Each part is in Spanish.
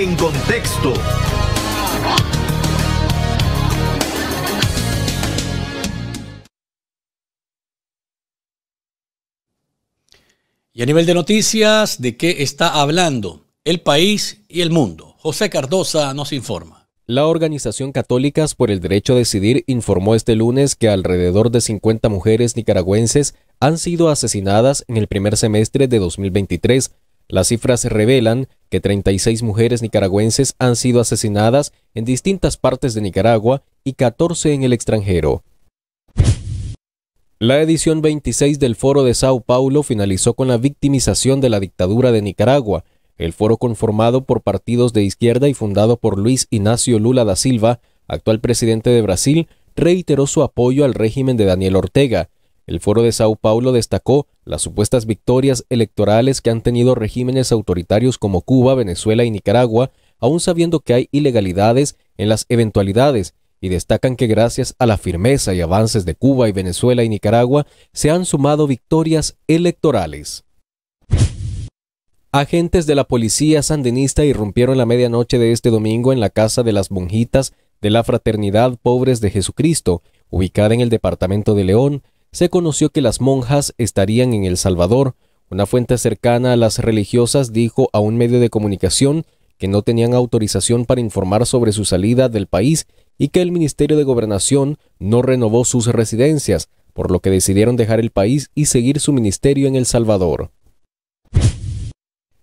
En contexto. Y a nivel de noticias, ¿de qué está hablando el país y el mundo? José Cardosa nos informa. La organización Católicas por el Derecho a Decidir informó este lunes que alrededor de 50 mujeres nicaragüenses han sido asesinadas en el primer semestre de 2023 las cifras revelan que 36 mujeres nicaragüenses han sido asesinadas en distintas partes de Nicaragua y 14 en el extranjero. La edición 26 del Foro de Sao Paulo finalizó con la victimización de la dictadura de Nicaragua. El foro conformado por partidos de izquierda y fundado por Luis Ignacio Lula da Silva, actual presidente de Brasil, reiteró su apoyo al régimen de Daniel Ortega, el Foro de Sao Paulo destacó las supuestas victorias electorales que han tenido regímenes autoritarios como Cuba, Venezuela y Nicaragua, aún sabiendo que hay ilegalidades en las eventualidades, y destacan que gracias a la firmeza y avances de Cuba y Venezuela y Nicaragua se han sumado victorias electorales. Agentes de la policía sandinista irrumpieron la medianoche de este domingo en la casa de las monjitas de la Fraternidad Pobres de Jesucristo, ubicada en el departamento de León, se conoció que las monjas estarían en El Salvador. Una fuente cercana a las religiosas dijo a un medio de comunicación que no tenían autorización para informar sobre su salida del país y que el Ministerio de Gobernación no renovó sus residencias, por lo que decidieron dejar el país y seguir su ministerio en El Salvador.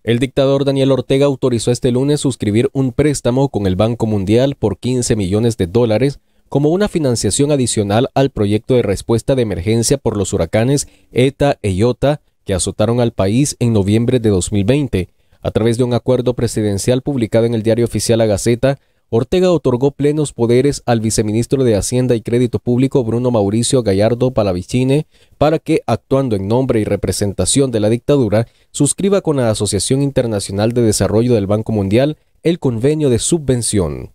El dictador Daniel Ortega autorizó este lunes suscribir un préstamo con el Banco Mundial por 15 millones de dólares como una financiación adicional al proyecto de respuesta de emergencia por los huracanes ETA e IOTA que azotaron al país en noviembre de 2020. A través de un acuerdo presidencial publicado en el diario oficial La Gaceta, Ortega otorgó plenos poderes al viceministro de Hacienda y Crédito Público Bruno Mauricio Gallardo Palavicine para que, actuando en nombre y representación de la dictadura, suscriba con la Asociación Internacional de Desarrollo del Banco Mundial el convenio de subvención.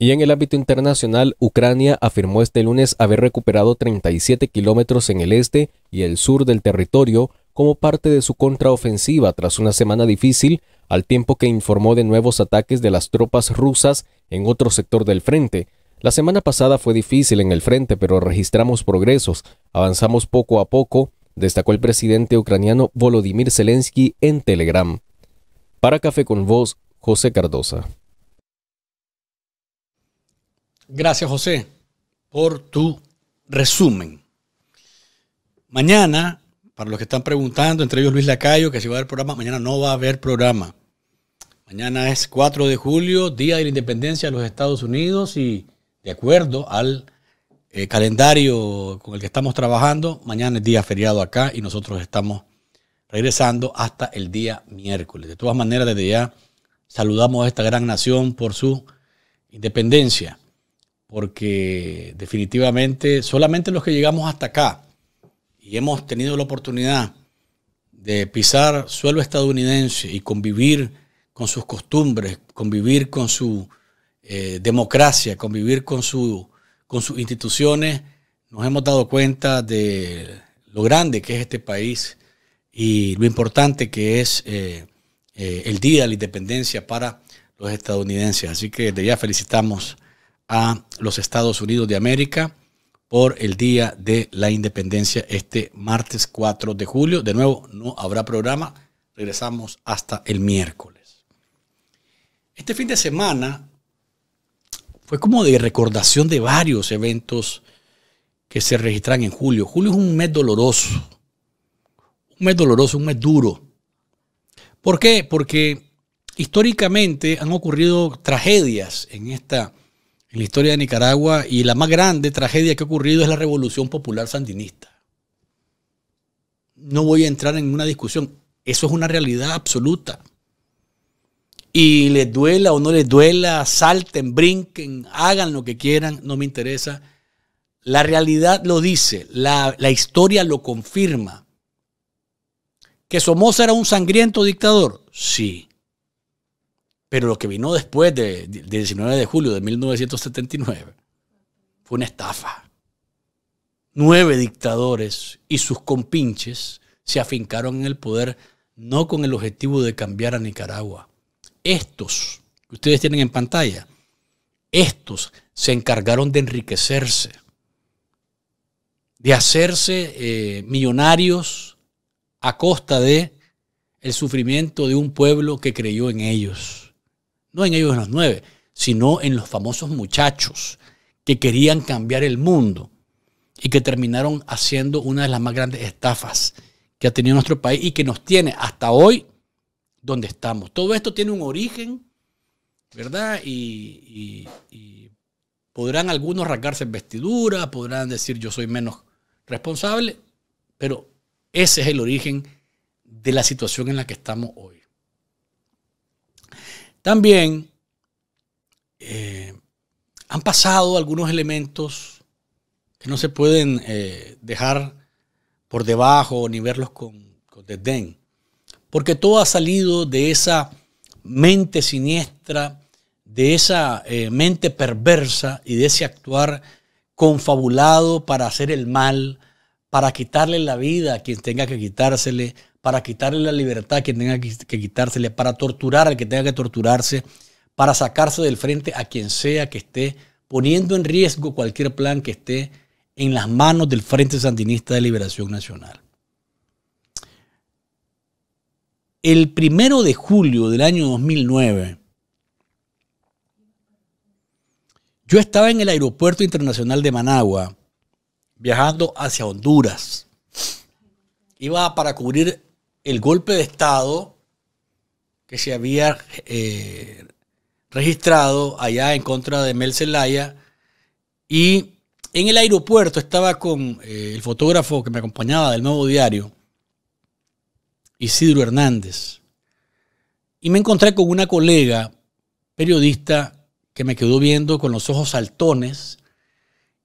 Y en el ámbito internacional, Ucrania afirmó este lunes haber recuperado 37 kilómetros en el este y el sur del territorio como parte de su contraofensiva tras una semana difícil, al tiempo que informó de nuevos ataques de las tropas rusas en otro sector del frente. La semana pasada fue difícil en el frente, pero registramos progresos, avanzamos poco a poco, destacó el presidente ucraniano Volodymyr Zelensky en Telegram. Para Café con vos, José Cardosa. Gracias, José, por tu resumen. Mañana, para los que están preguntando, entre ellos Luis Lacayo, que si va a haber programa, mañana no va a haber programa. Mañana es 4 de julio, Día de la Independencia de los Estados Unidos y de acuerdo al eh, calendario con el que estamos trabajando, mañana es día feriado acá y nosotros estamos regresando hasta el día miércoles. De todas maneras, desde ya saludamos a esta gran nación por su independencia porque definitivamente solamente los que llegamos hasta acá y hemos tenido la oportunidad de pisar suelo estadounidense y convivir con sus costumbres, convivir con su eh, democracia, convivir con, su, con sus instituciones, nos hemos dado cuenta de lo grande que es este país y lo importante que es eh, eh, el Día de la Independencia para los estadounidenses. Así que desde ya felicitamos a los Estados Unidos de América por el Día de la Independencia este martes 4 de julio. De nuevo, no habrá programa. Regresamos hasta el miércoles. Este fin de semana fue como de recordación de varios eventos que se registran en julio. Julio es un mes doloroso. Un mes doloroso, un mes duro. ¿Por qué? Porque históricamente han ocurrido tragedias en esta la historia de Nicaragua y la más grande tragedia que ha ocurrido es la revolución popular sandinista. No voy a entrar en una discusión, eso es una realidad absoluta. Y les duela o no les duela, salten, brinquen, hagan lo que quieran, no me interesa. La realidad lo dice, la, la historia lo confirma. ¿Que Somoza era un sangriento dictador? Sí. Pero lo que vino después del de 19 de julio de 1979 fue una estafa. Nueve dictadores y sus compinches se afincaron en el poder no con el objetivo de cambiar a Nicaragua. Estos que ustedes tienen en pantalla, estos se encargaron de enriquecerse, de hacerse eh, millonarios a costa de el sufrimiento de un pueblo que creyó en ellos no en ellos los nueve, sino en los famosos muchachos que querían cambiar el mundo y que terminaron haciendo una de las más grandes estafas que ha tenido nuestro país y que nos tiene hasta hoy donde estamos. Todo esto tiene un origen, ¿verdad? Y, y podrán algunos rasgarse en vestidura, podrán decir yo soy menos responsable, pero ese es el origen de la situación en la que estamos hoy. También eh, han pasado algunos elementos que no se pueden eh, dejar por debajo ni verlos con, desdén, porque todo ha salido de esa mente siniestra, de esa eh, mente perversa y de ese actuar confabulado para hacer el mal, para quitarle la vida a quien tenga que quitársele, para quitarle la libertad a quien tenga que quitársele, para torturar al que tenga que torturarse, para sacarse del frente a quien sea que esté poniendo en riesgo cualquier plan que esté en las manos del Frente Sandinista de Liberación Nacional. El primero de julio del año 2009, yo estaba en el Aeropuerto Internacional de Managua, viajando hacia Honduras. Iba para cubrir el golpe de Estado que se había eh, registrado allá en contra de Mel Zelaya. Y en el aeropuerto estaba con eh, el fotógrafo que me acompañaba del nuevo diario, Isidro Hernández. Y me encontré con una colega periodista que me quedó viendo con los ojos saltones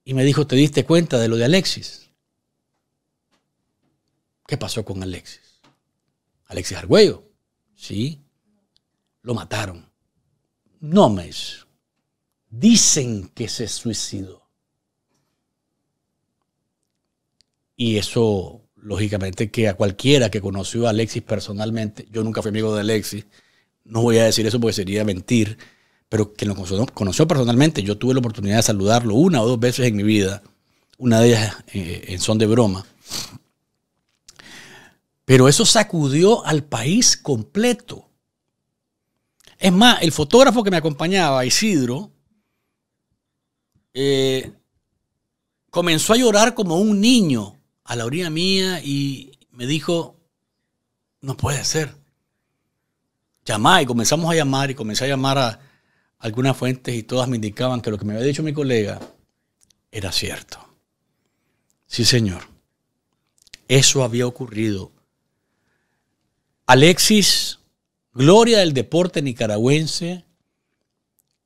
y me dijo, ¿te diste cuenta de lo de Alexis? ¿Qué pasó con Alexis? Alexis Argüello, sí, lo mataron. Nomes. dicen que se suicidó. Y eso, lógicamente, que a cualquiera que conoció a Alexis personalmente, yo nunca fui amigo de Alexis, no voy a decir eso porque sería mentir, pero que lo conoció, personalmente, yo tuve la oportunidad de saludarlo una o dos veces en mi vida, una de ellas eh, en son de broma pero eso sacudió al país completo. Es más, el fotógrafo que me acompañaba, Isidro, eh, comenzó a llorar como un niño a la orilla mía y me dijo, no puede ser. Llamá y comenzamos a llamar y comencé a llamar a algunas fuentes y todas me indicaban que lo que me había dicho mi colega era cierto. Sí, señor. Eso había ocurrido Alexis, gloria del deporte nicaragüense,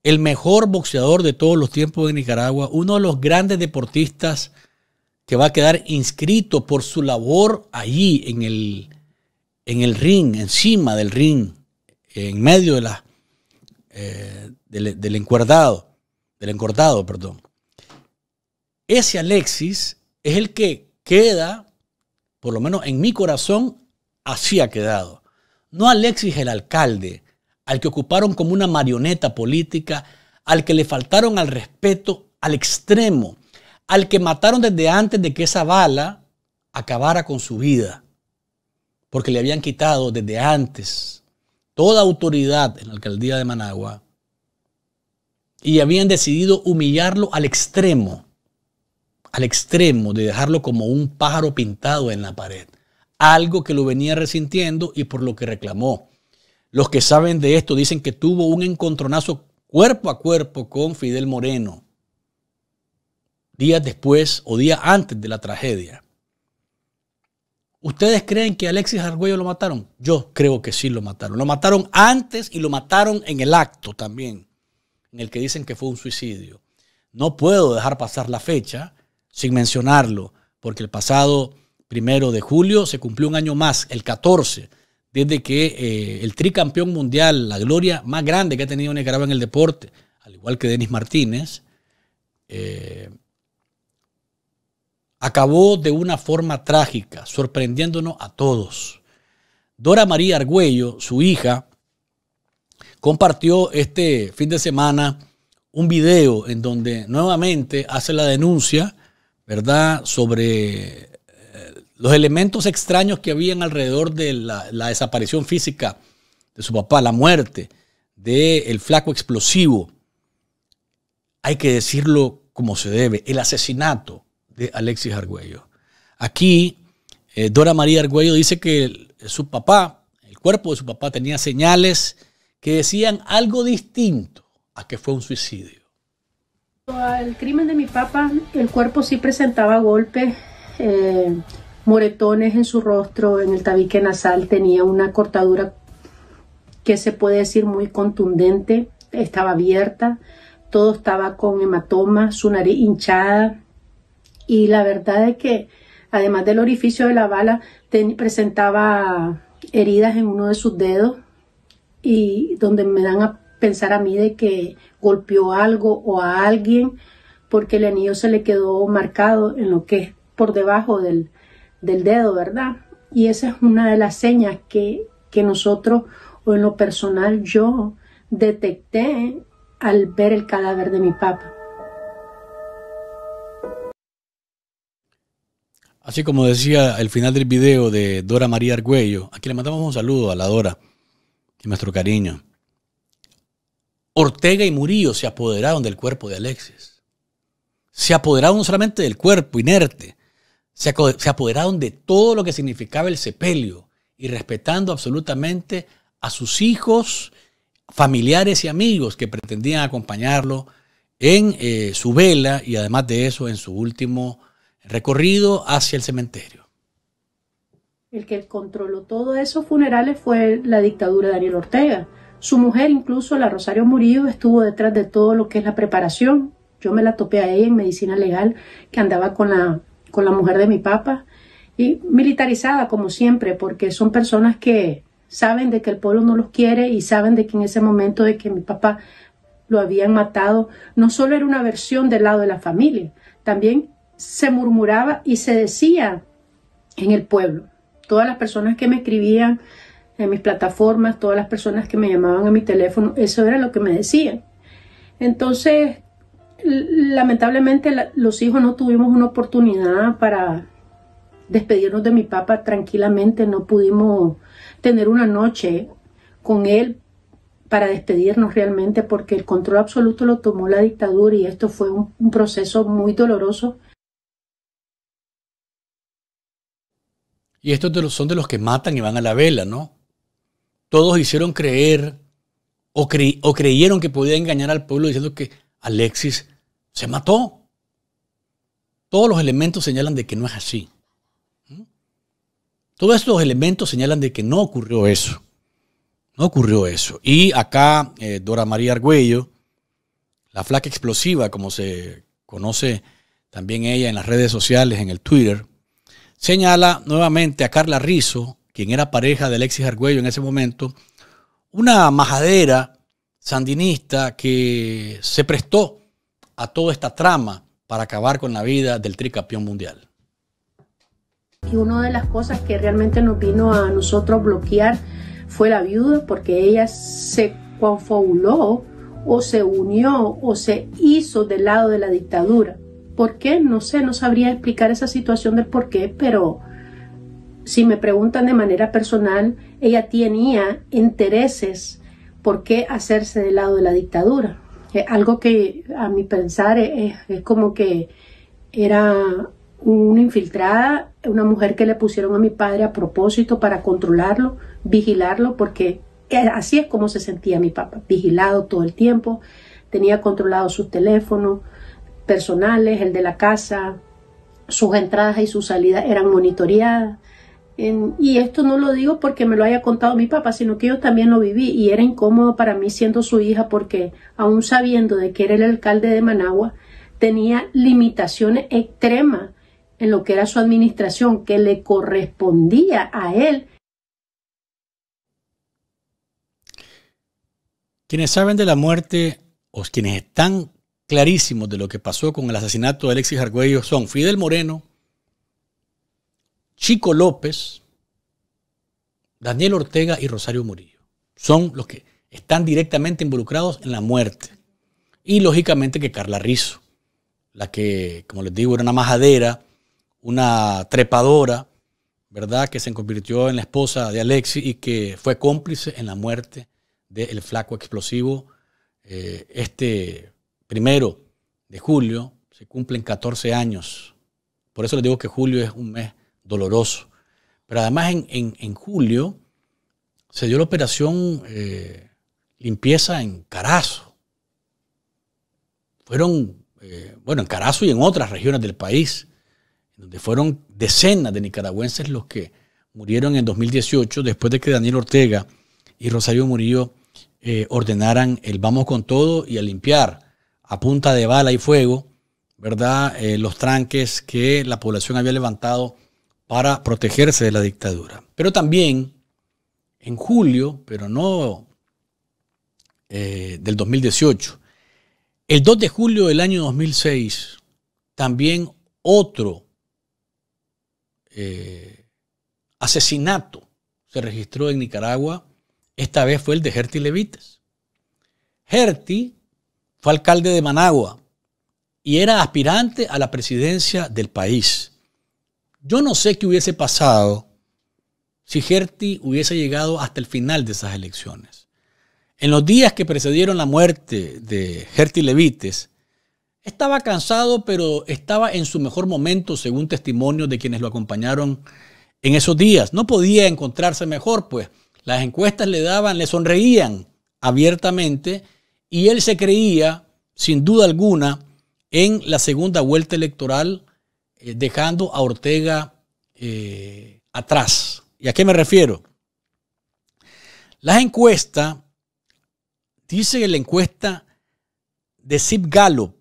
el mejor boxeador de todos los tiempos de Nicaragua, uno de los grandes deportistas que va a quedar inscrito por su labor allí en el, en el ring, encima del ring, en medio de la, eh, del, del del encordado, perdón. Ese Alexis es el que queda, por lo menos en mi corazón, Así ha quedado. No Alexis el alcalde, al que ocuparon como una marioneta política, al que le faltaron al respeto al extremo, al que mataron desde antes de que esa bala acabara con su vida, porque le habían quitado desde antes toda autoridad en la alcaldía de Managua y habían decidido humillarlo al extremo, al extremo de dejarlo como un pájaro pintado en la pared algo que lo venía resintiendo y por lo que reclamó. Los que saben de esto dicen que tuvo un encontronazo cuerpo a cuerpo con Fidel Moreno días después o días antes de la tragedia. ¿Ustedes creen que Alexis Argüello lo mataron? Yo creo que sí lo mataron. Lo mataron antes y lo mataron en el acto también, en el que dicen que fue un suicidio. No puedo dejar pasar la fecha sin mencionarlo, porque el pasado primero de julio, se cumplió un año más, el 14, desde que eh, el tricampeón mundial, la gloria más grande que ha tenido Nicaragua en el deporte, al igual que Denis Martínez, eh, acabó de una forma trágica, sorprendiéndonos a todos. Dora María Argüello, su hija, compartió este fin de semana un video en donde nuevamente hace la denuncia, ¿verdad?, sobre los elementos extraños que habían alrededor de la, desaparición física de su papá, la muerte del flaco explosivo, hay que decirlo como se debe, el asesinato de Alexis Argüello. Aquí, eh, Dora María Argüello dice que su papá, el cuerpo de su papá tenía señales que decían algo distinto a que fue un suicidio. Al crimen de mi papá, el cuerpo sí presentaba golpes. Eh, moretones en su rostro, en el tabique nasal, tenía una cortadura que se puede decir muy contundente, estaba abierta, todo estaba con hematomas, su nariz hinchada y la verdad es que además del orificio de la bala presentaba heridas en uno de sus dedos y donde me dan a pensar a mí de que golpeó algo o a alguien porque el anillo se le quedó marcado en lo que es por debajo del, del dedo, ¿verdad? Y esa es una de las señas que, que nosotros, o en lo personal, yo detecté al ver el cadáver de mi papá. Así como decía el final del video de Dora María Argüello, aquí le mandamos un saludo a la Dora y nuestro cariño. Ortega y Murillo se apoderaron del cuerpo de Alexis. Se apoderaron solamente del cuerpo inerte, se, apoderaron de todo lo que significaba el sepelio y respetando absolutamente a sus hijos, familiares y amigos que pretendían acompañarlo en eh, su vela y además de eso en su último recorrido hacia el cementerio. El que controló todos esos funerales fue la dictadura de Daniel Ortega. Su mujer, incluso la Rosario Murillo, estuvo detrás de todo lo que es la preparación. Yo me la topé a ella en medicina legal, que andaba con la con la mujer de mi papá y militarizada como siempre, porque son personas que saben de que el pueblo no los quiere y saben de que en ese momento de que mi papá lo habían matado, no solo era una versión del lado de la familia, también se murmuraba y se decía en el pueblo. Todas las personas que me escribían en mis plataformas, todas las personas que me llamaban a mi teléfono, eso era lo que me decían. Entonces, lamentablemente los hijos no tuvimos una oportunidad para despedirnos de mi papá tranquilamente, no pudimos tener una noche con él para despedirnos realmente porque el control absoluto lo tomó la dictadura y esto fue un, proceso muy doloroso. Y estos de los, son de los que matan y van a la vela, ¿no? Todos hicieron creer o creyeron que podía engañar al pueblo diciendo que Alexis se mató. Todos los elementos señalan de que no es así. ¿Mm? Todos estos elementos señalan de que no ocurrió eso. No ocurrió eso. Y acá eh, Dora María Argüello, la flaca explosiva, como se conoce también ella en las redes sociales, en el Twitter, señala nuevamente a Carla Rizzo, quien era pareja de Alexis Argüello en ese momento, una majadera sandinista que se prestó a toda esta trama para acabar con la vida del tricampeón mundial. Y una de las cosas que realmente nos vino a nosotros bloquear fue la viuda, porque ella se confabuló o se unió o se hizo del lado de la dictadura. ¿Por qué? No sé, no sabría explicar esa situación del por qué, pero si me preguntan de manera personal, ella tenía intereses por qué hacerse del lado de la dictadura algo que a mi pensar es, es, como que era una infiltrada, una mujer que le pusieron a mi padre a propósito para controlarlo, vigilarlo, porque así es como se sentía mi papá, vigilado todo el tiempo, tenía controlados sus teléfonos personales, el de la casa, sus entradas y sus salidas eran monitoreadas, y esto no lo digo porque me lo haya contado mi papá, sino que yo también lo viví y era incómodo para mí siendo su hija porque aún sabiendo de que era el alcalde de Managua, tenía limitaciones extremas en lo que era su administración que le correspondía a él. Quienes saben de la muerte o quienes están clarísimos de lo que pasó con el asesinato de Alexis Arguello son Fidel Moreno, Chico López, Daniel Ortega y Rosario Murillo. Son los que están directamente involucrados en la muerte. Y lógicamente que Carla Rizzo, la que, como les digo, era una majadera, una trepadora, ¿verdad? Que se convirtió en la esposa de Alexis y que fue cómplice en la muerte del flaco explosivo. Eh, este primero de julio se cumplen 14 años. Por eso les digo que julio es un mes doloroso. Pero además en, julio se dio la operación eh, limpieza en Carazo. Fueron, eh, bueno, en Carazo y en otras regiones del país, donde fueron decenas de nicaragüenses los que murieron en 2018 después de que Daniel Ortega y Rosario Murillo eh, ordenaran el vamos con todo y a limpiar a punta de bala y fuego, ¿verdad? los tranques que la población había levantado para protegerse de la dictadura. Pero también en julio, pero no eh, del 2018, el 2 de julio del año 2006, también otro eh, asesinato se registró en Nicaragua, esta vez fue el de Gerti Levites. Gerti fue alcalde de Managua y era aspirante a la presidencia del país. Yo no sé qué hubiese pasado si Gerti hubiese llegado hasta el final de esas elecciones. En los días que precedieron la muerte de Gerti Levites, estaba cansado, pero estaba en su mejor momento, según testimonio de quienes lo acompañaron en esos días. No podía encontrarse mejor, pues las encuestas le daban, le sonreían abiertamente y él se creía, sin duda alguna, en la segunda vuelta electoral eh, dejando a Ortega eh, atrás. ¿Y a qué me refiero? Las encuestas, dice la encuesta de Zip Gallup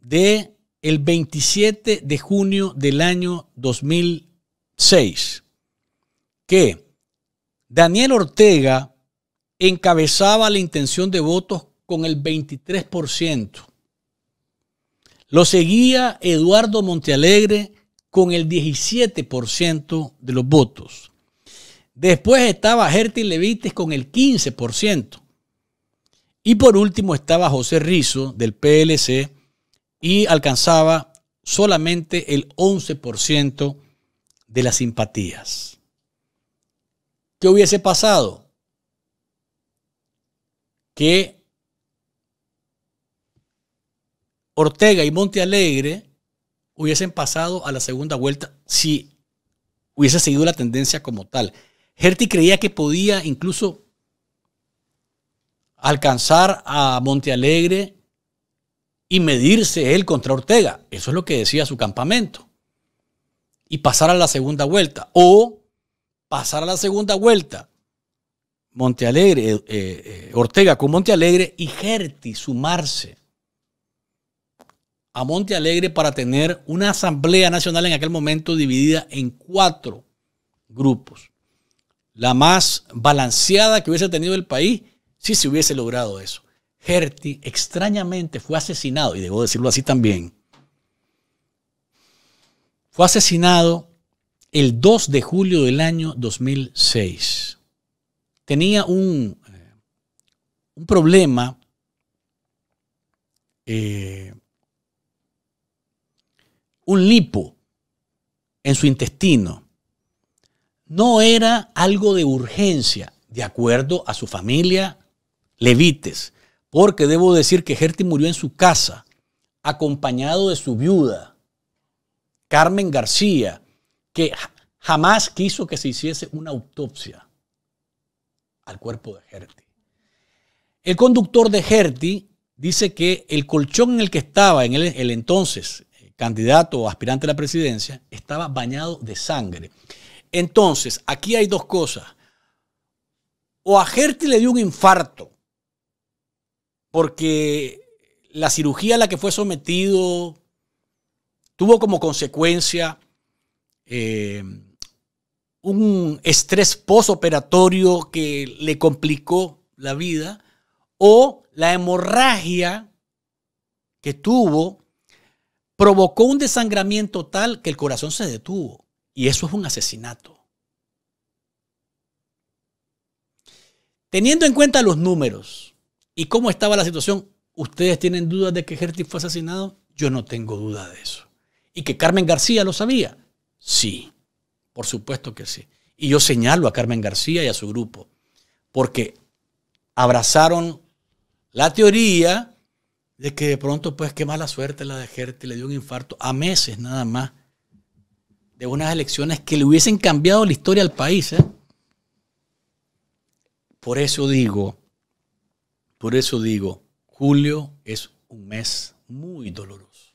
de el 27 de junio del año 2006, que Daniel Ortega encabezaba la intención de votos con el 23%. Lo seguía Eduardo Montealegre con el 17% de los votos. Después estaba Gerti Levites con el 15%. Y por último estaba José Rizo del PLC y alcanzaba solamente el 11% de las simpatías. ¿Qué hubiese pasado? Que Ortega y Monte Alegre hubiesen pasado a la segunda vuelta si hubiese seguido la tendencia como tal. Gerti creía que podía incluso alcanzar a Montealegre y medirse él contra Ortega. Eso es lo que decía su campamento. Y pasar a la segunda vuelta. O pasar a la segunda vuelta. montealegre eh, eh, eh, Ortega con Monte Alegre y Gerti sumarse a Monte Alegre para tener una asamblea nacional en aquel momento dividida en cuatro grupos. La más balanceada que hubiese tenido el país si se hubiese logrado eso. Gerti extrañamente fue asesinado, y debo decirlo así también. Fue asesinado el 2 de julio del año 2006. Tenía un, eh, un problema eh, un lipo en su intestino no era algo de urgencia, de acuerdo a su familia levites, porque debo decir que Gerti murió en su casa, acompañado de su viuda, Carmen García, que jamás quiso que se hiciese una autopsia al cuerpo de Gerti. El conductor de Gerti dice que el colchón en el que estaba en el, el entonces candidato o aspirante a la presidencia, estaba bañado de sangre. Entonces, aquí hay dos cosas. O a Gerti le dio un infarto, porque la cirugía a la que fue sometido tuvo como consecuencia eh, un estrés posoperatorio que le complicó la vida, o la hemorragia que tuvo provocó un desangramiento tal que el corazón se detuvo. Y eso es un asesinato. Teniendo en cuenta los números y cómo estaba la situación, ¿ustedes tienen dudas de que Hertie fue asesinado? Yo no tengo duda de eso. ¿Y que Carmen García lo sabía? Sí, por supuesto que sí. Y yo señalo a Carmen García y a su grupo, porque abrazaron la teoría de que de pronto, pues, qué mala suerte la de Gerti, le dio un infarto a meses nada más de unas elecciones que le hubiesen cambiado la historia al país. ¿eh? Por eso digo, por eso digo, julio es un mes muy doloroso,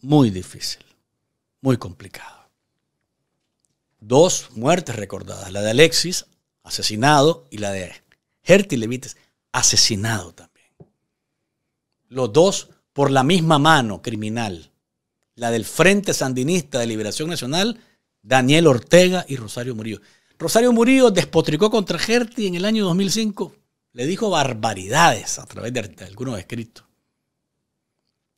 muy difícil, muy complicado. Dos muertes recordadas, la de Alexis, asesinado, y la de Gerti Levites, asesinado también los dos por la misma mano criminal, la del Frente Sandinista de Liberación Nacional, Daniel Ortega y Rosario Murillo. Rosario Murillo despotricó contra Gerti en el año 2005, le dijo barbaridades a través de, algunos escritos.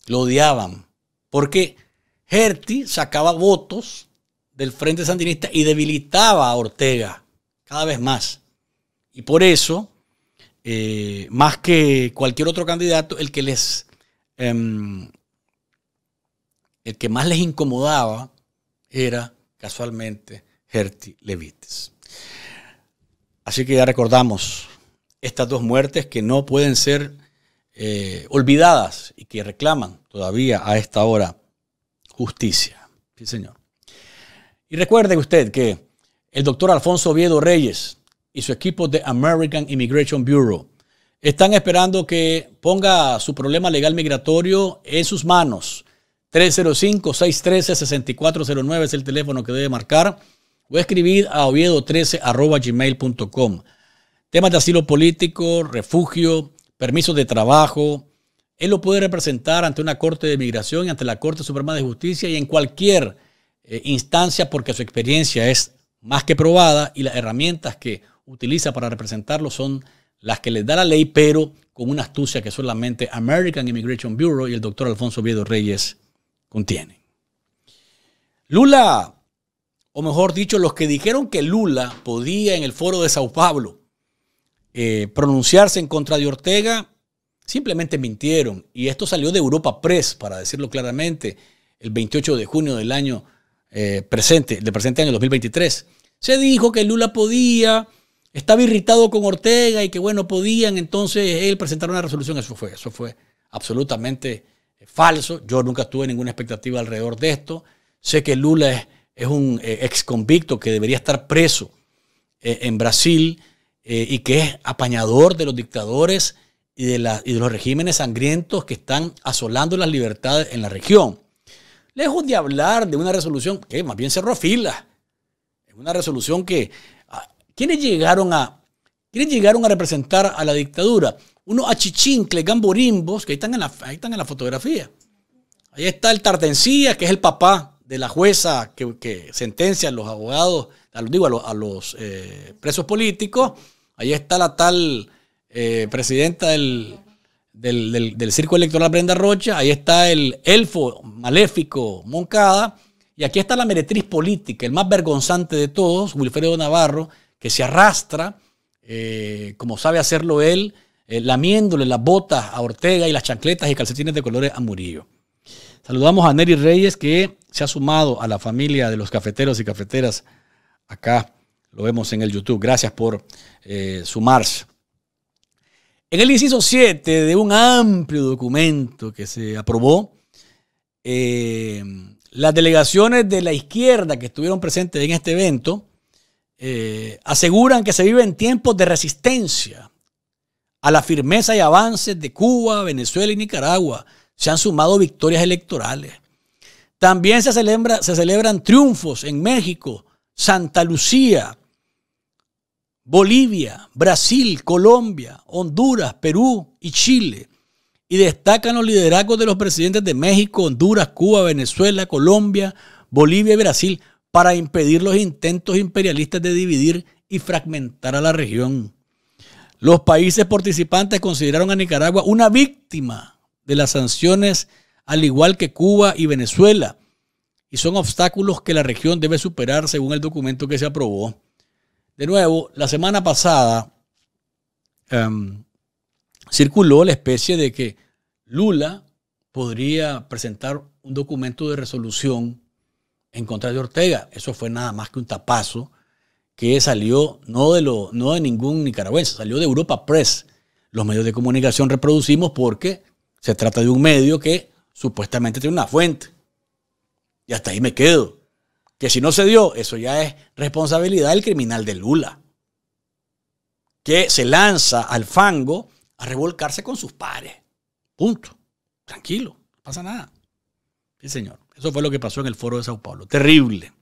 Lo odiaban, porque Gerti sacaba votos del Frente Sandinista y debilitaba a Ortega cada vez más. Y por eso eh, más que cualquier otro candidato, el que les. Em, el que más les incomodaba era casualmente Gerti Levites. Así que ya recordamos estas dos muertes que no pueden ser eh, olvidadas y que reclaman todavía a esta hora justicia. Sí, señor. Y recuerde usted que el doctor Alfonso Oviedo Reyes, y su equipo de American Immigration Bureau. Están esperando que ponga su problema legal migratorio en sus manos. 305-613-6409 es el teléfono que debe marcar o escribir a oviedo13.gmail.com. Temas de asilo político, refugio, permiso de trabajo. Él lo puede representar ante una Corte de Migración y ante la Corte Suprema de Justicia y en cualquier eh, instancia porque su experiencia es más que probada y las herramientas que utiliza para representarlo son las que les da la ley, pero con una astucia que solamente American Immigration Bureau y el doctor Alfonso Viedo Reyes contienen. Lula, o mejor dicho, los que dijeron que Lula podía en el foro de Sao Paulo eh, pronunciarse en contra de Ortega, simplemente mintieron. Y esto salió de Europa Press, para decirlo claramente, el 28 de junio del año eh, presente, del presente año 2023. Se dijo que Lula podía estaba irritado con Ortega y que bueno, podían entonces él presentar una resolución. Eso fue, eso fue absolutamente falso. Yo nunca tuve ninguna expectativa alrededor de esto. Sé que Lula es, un eh, ex convicto que debería estar preso eh, en Brasil eh, y que es apañador de los dictadores y de, de los regímenes sangrientos que están asolando las libertades en la región. Lejos de hablar de una resolución que más bien cerró filas, una resolución que ¿Quiénes llegaron a, llegaron a representar a la dictadura? Unos achichincles, gamborimbos, que ahí están en la, en la fotografía. Ahí está el Tardencía, que es el papá de la jueza que, sentencia a los abogados, a los, digo, a los, eh, presos políticos. Ahí está la tal eh, presidenta del, del, circo electoral Brenda Rocha, ahí está el elfo maléfico Moncada, y aquí está la meretriz política, el más vergonzante de todos, Wilfredo Navarro, se arrastra, eh, como sabe hacerlo él, eh, lamiéndole las botas a Ortega y las chancletas y calcetines de colores a Murillo. Saludamos a Neri Reyes, que se ha sumado a la familia de los cafeteros y cafeteras. Acá lo vemos en el YouTube. Gracias por eh, sumarse. En el inciso 7 de un amplio documento que se aprobó, las delegaciones de la izquierda que estuvieron presentes en este evento eh, aseguran que se viven tiempos de resistencia. A la firmeza y avances de Cuba, Venezuela y Nicaragua se han sumado victorias electorales. También se, celebra, se celebran triunfos en México, Santa Lucía, Bolivia, Brasil, Colombia, Honduras, Perú y Chile. Y destacan los liderazgos de los presidentes de México, Honduras, Cuba, Venezuela, Colombia, Bolivia y Brasil para impedir los intentos imperialistas de dividir y fragmentar a la región. Los países participantes consideraron a Nicaragua una víctima de las sanciones, al igual que Cuba y Venezuela, y son obstáculos que la región debe superar según el documento que se aprobó. De nuevo, la semana pasada em, circuló la especie de que Lula podría presentar un documento de resolución en contra de Ortega. Eso fue nada más que un tapazo que salió no de, lo, no de ningún nicaragüense, salió de Europa Press. Los medios de comunicación reproducimos porque se trata de un medio que supuestamente tiene una fuente. Y hasta ahí me quedo. Que si no se dio, eso ya es responsabilidad del criminal de Lula, que se lanza al fango a revolcarse con sus pares. Punto. Tranquilo, no pasa nada. Sí, señor. Eso fue lo que pasó en el foro de Sao Paulo. Terrible.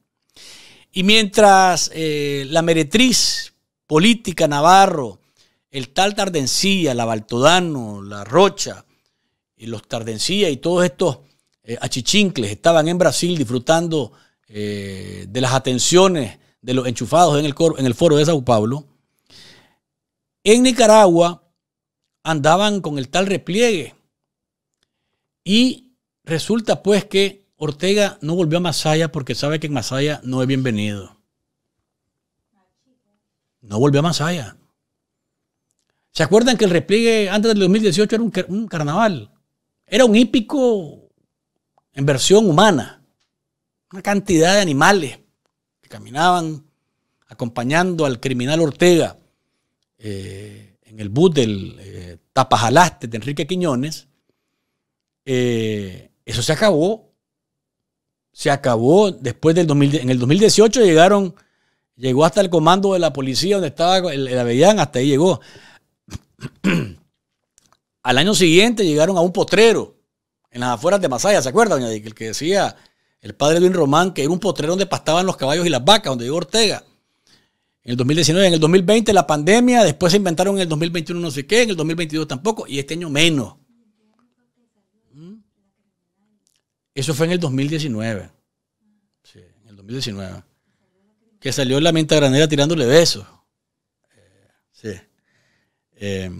Y mientras eh, la meretriz política Navarro, el tal Tardencilla, la Baltodano, la Rocha, y los Tardencilla y todos estos eh, achichincles estaban en Brasil disfrutando eh, de las atenciones de los enchufados en el, en el foro de Sao Paulo, en Nicaragua andaban con el tal repliegue. Y resulta pues que Ortega no volvió a Masaya porque sabe que en Masaya no es bienvenido. No volvió a Masaya. ¿Se acuerdan que el repliegue antes del 2018 era un, carnaval? Era un hípico en versión humana. Una cantidad de animales que caminaban acompañando al criminal Ortega eh, en el bus del eh, Tapajalaste de Enrique Quiñones. Eh, eso se acabó se acabó después del en el 2018 llegaron, llegó hasta el comando de la policía donde estaba el, Avellán, hasta ahí llegó. Al año siguiente llegaron a un potrero en las afueras de Masaya, ¿se acuerdan, doña El que decía el padre Luis Román que era un potrero donde pastaban los caballos y las vacas, donde llegó Ortega. En el 2019, en el 2020 la pandemia, después se inventaron en el 2021 no sé qué, en el 2022 tampoco, y este año menos. Eso fue en el 2019. Sí, en el 2019. Que salió la menta granera tirándole besos. Eh, sí. Eh,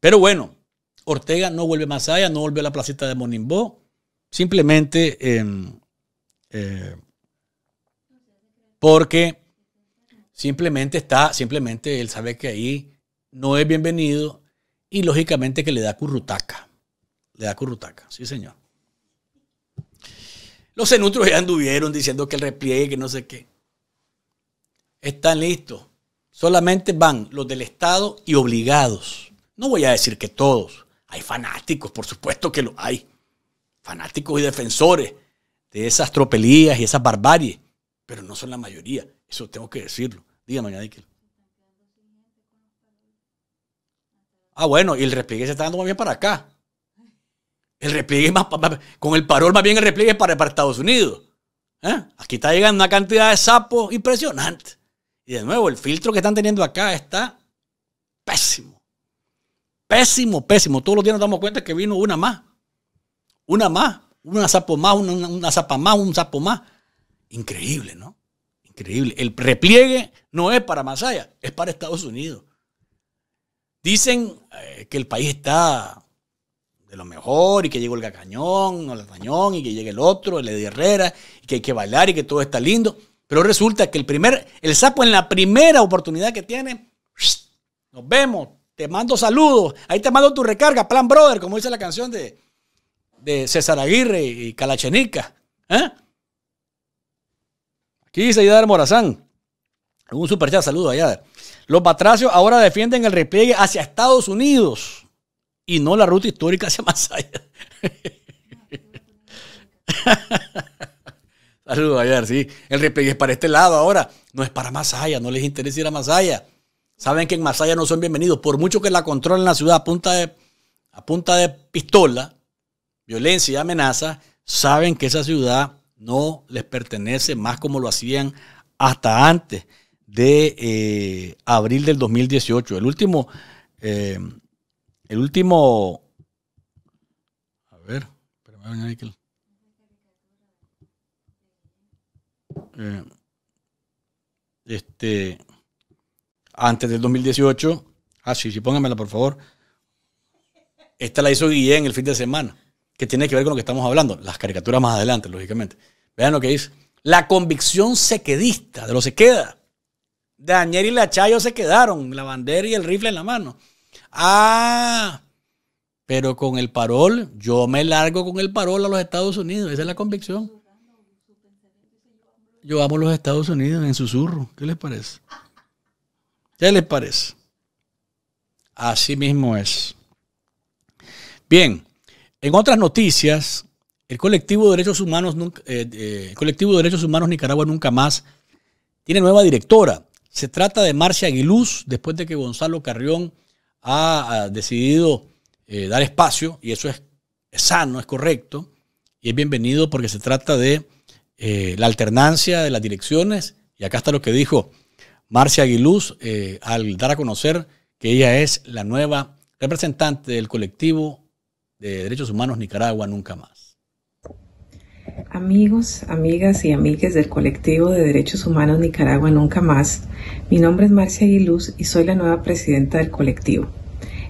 pero bueno, Ortega no vuelve más allá, no vuelve a la placita de Monimbó. Simplemente em, eh, porque simplemente está, simplemente él sabe que ahí no es bienvenido y lógicamente que le da currutaca. Le da currutaca, sí señor. Los enutros ya anduvieron diciendo que el repliegue, que no sé qué. Están listos. Solamente van los del Estado y obligados. No voy a decir que todos. Hay fanáticos, por supuesto que lo hay. Fanáticos y defensores de esas tropelías y esas barbarie, Pero no son la mayoría. Eso tengo que decirlo. Dígame, mañana Ah, bueno, y el repliegue se está dando muy bien para acá. El repliegue más, con el parol más bien el repliegue para, para Estados Unidos. ¿Eh? Aquí está llegando una cantidad de sapos impresionante. Y de nuevo, el filtro que están teniendo acá está pésimo. Pésimo, pésimo. Todos los días nos damos cuenta que vino una más. Una más. Una sapo más, una, una, zapa más, un sapo más. Increíble, ¿no? Increíble. El repliegue no es para Masaya, es para Estados Unidos. Dicen eh, que el país está de lo mejor y que llegó el gacañón o el bañón y que llegue el otro, el de Herrera, y que hay que bailar y que todo está lindo. Pero resulta que el primer, el sapo en la primera oportunidad que tiene, nos vemos, te mando saludos, ahí te mando tu recarga, plan brother, como dice la canción de, de César Aguirre y Calachenica. ¿Eh? Aquí dice Yadar Morazán. Un super saludo a allá, Los patracios ahora defienden el repliegue hacia Estados Unidos y no la ruta histórica hacia Masaya. Saludos, ayer, sí. El repliegue es para este lado ahora. No es para Masaya, no les interesa ir a Masaya. Saben que en Masaya no son bienvenidos. Por mucho que la controlen la ciudad a punta de, punta de pistola, violencia y amenaza, saben que esa ciudad no les pertenece más como lo hacían hasta antes de eh, abril del 2018. El último eh, el último. A ver, espérame, este. Antes del 2018. Ah, sí, sí, póngamela, por favor. Esta la hizo Guillén el fin de semana, que tiene que ver con lo que estamos hablando. Las caricaturas más adelante, lógicamente. Vean lo que dice. La convicción sequedista de lo se queda. Daniel y la Chayo se quedaron, la bandera y el rifle en la mano. Ah, pero con el parol, yo me largo con el parol a los Estados Unidos. Esa es la convicción. Yo amo los Estados Unidos en susurro. ¿Qué les parece? ¿Qué les parece? Así mismo es. Bien, en otras noticias, el colectivo de derechos humanos, eh, eh, el colectivo de derechos humanos Nicaragua nunca más tiene nueva directora. Se trata de Marcia Aguiluz, después de que Gonzalo Carrión ha, decidido eh, dar espacio, y eso es, sano, es correcto, y es bienvenido porque se trata de eh, la alternancia de las direcciones, y acá está lo que dijo Marcia Aguiluz eh, al dar a conocer que ella es la nueva representante del colectivo de derechos humanos Nicaragua Nunca Más. Amigos, amigas y amigues del colectivo de derechos humanos Nicaragua Nunca Más, mi nombre es Marcia Aguiluz y soy la nueva presidenta del colectivo.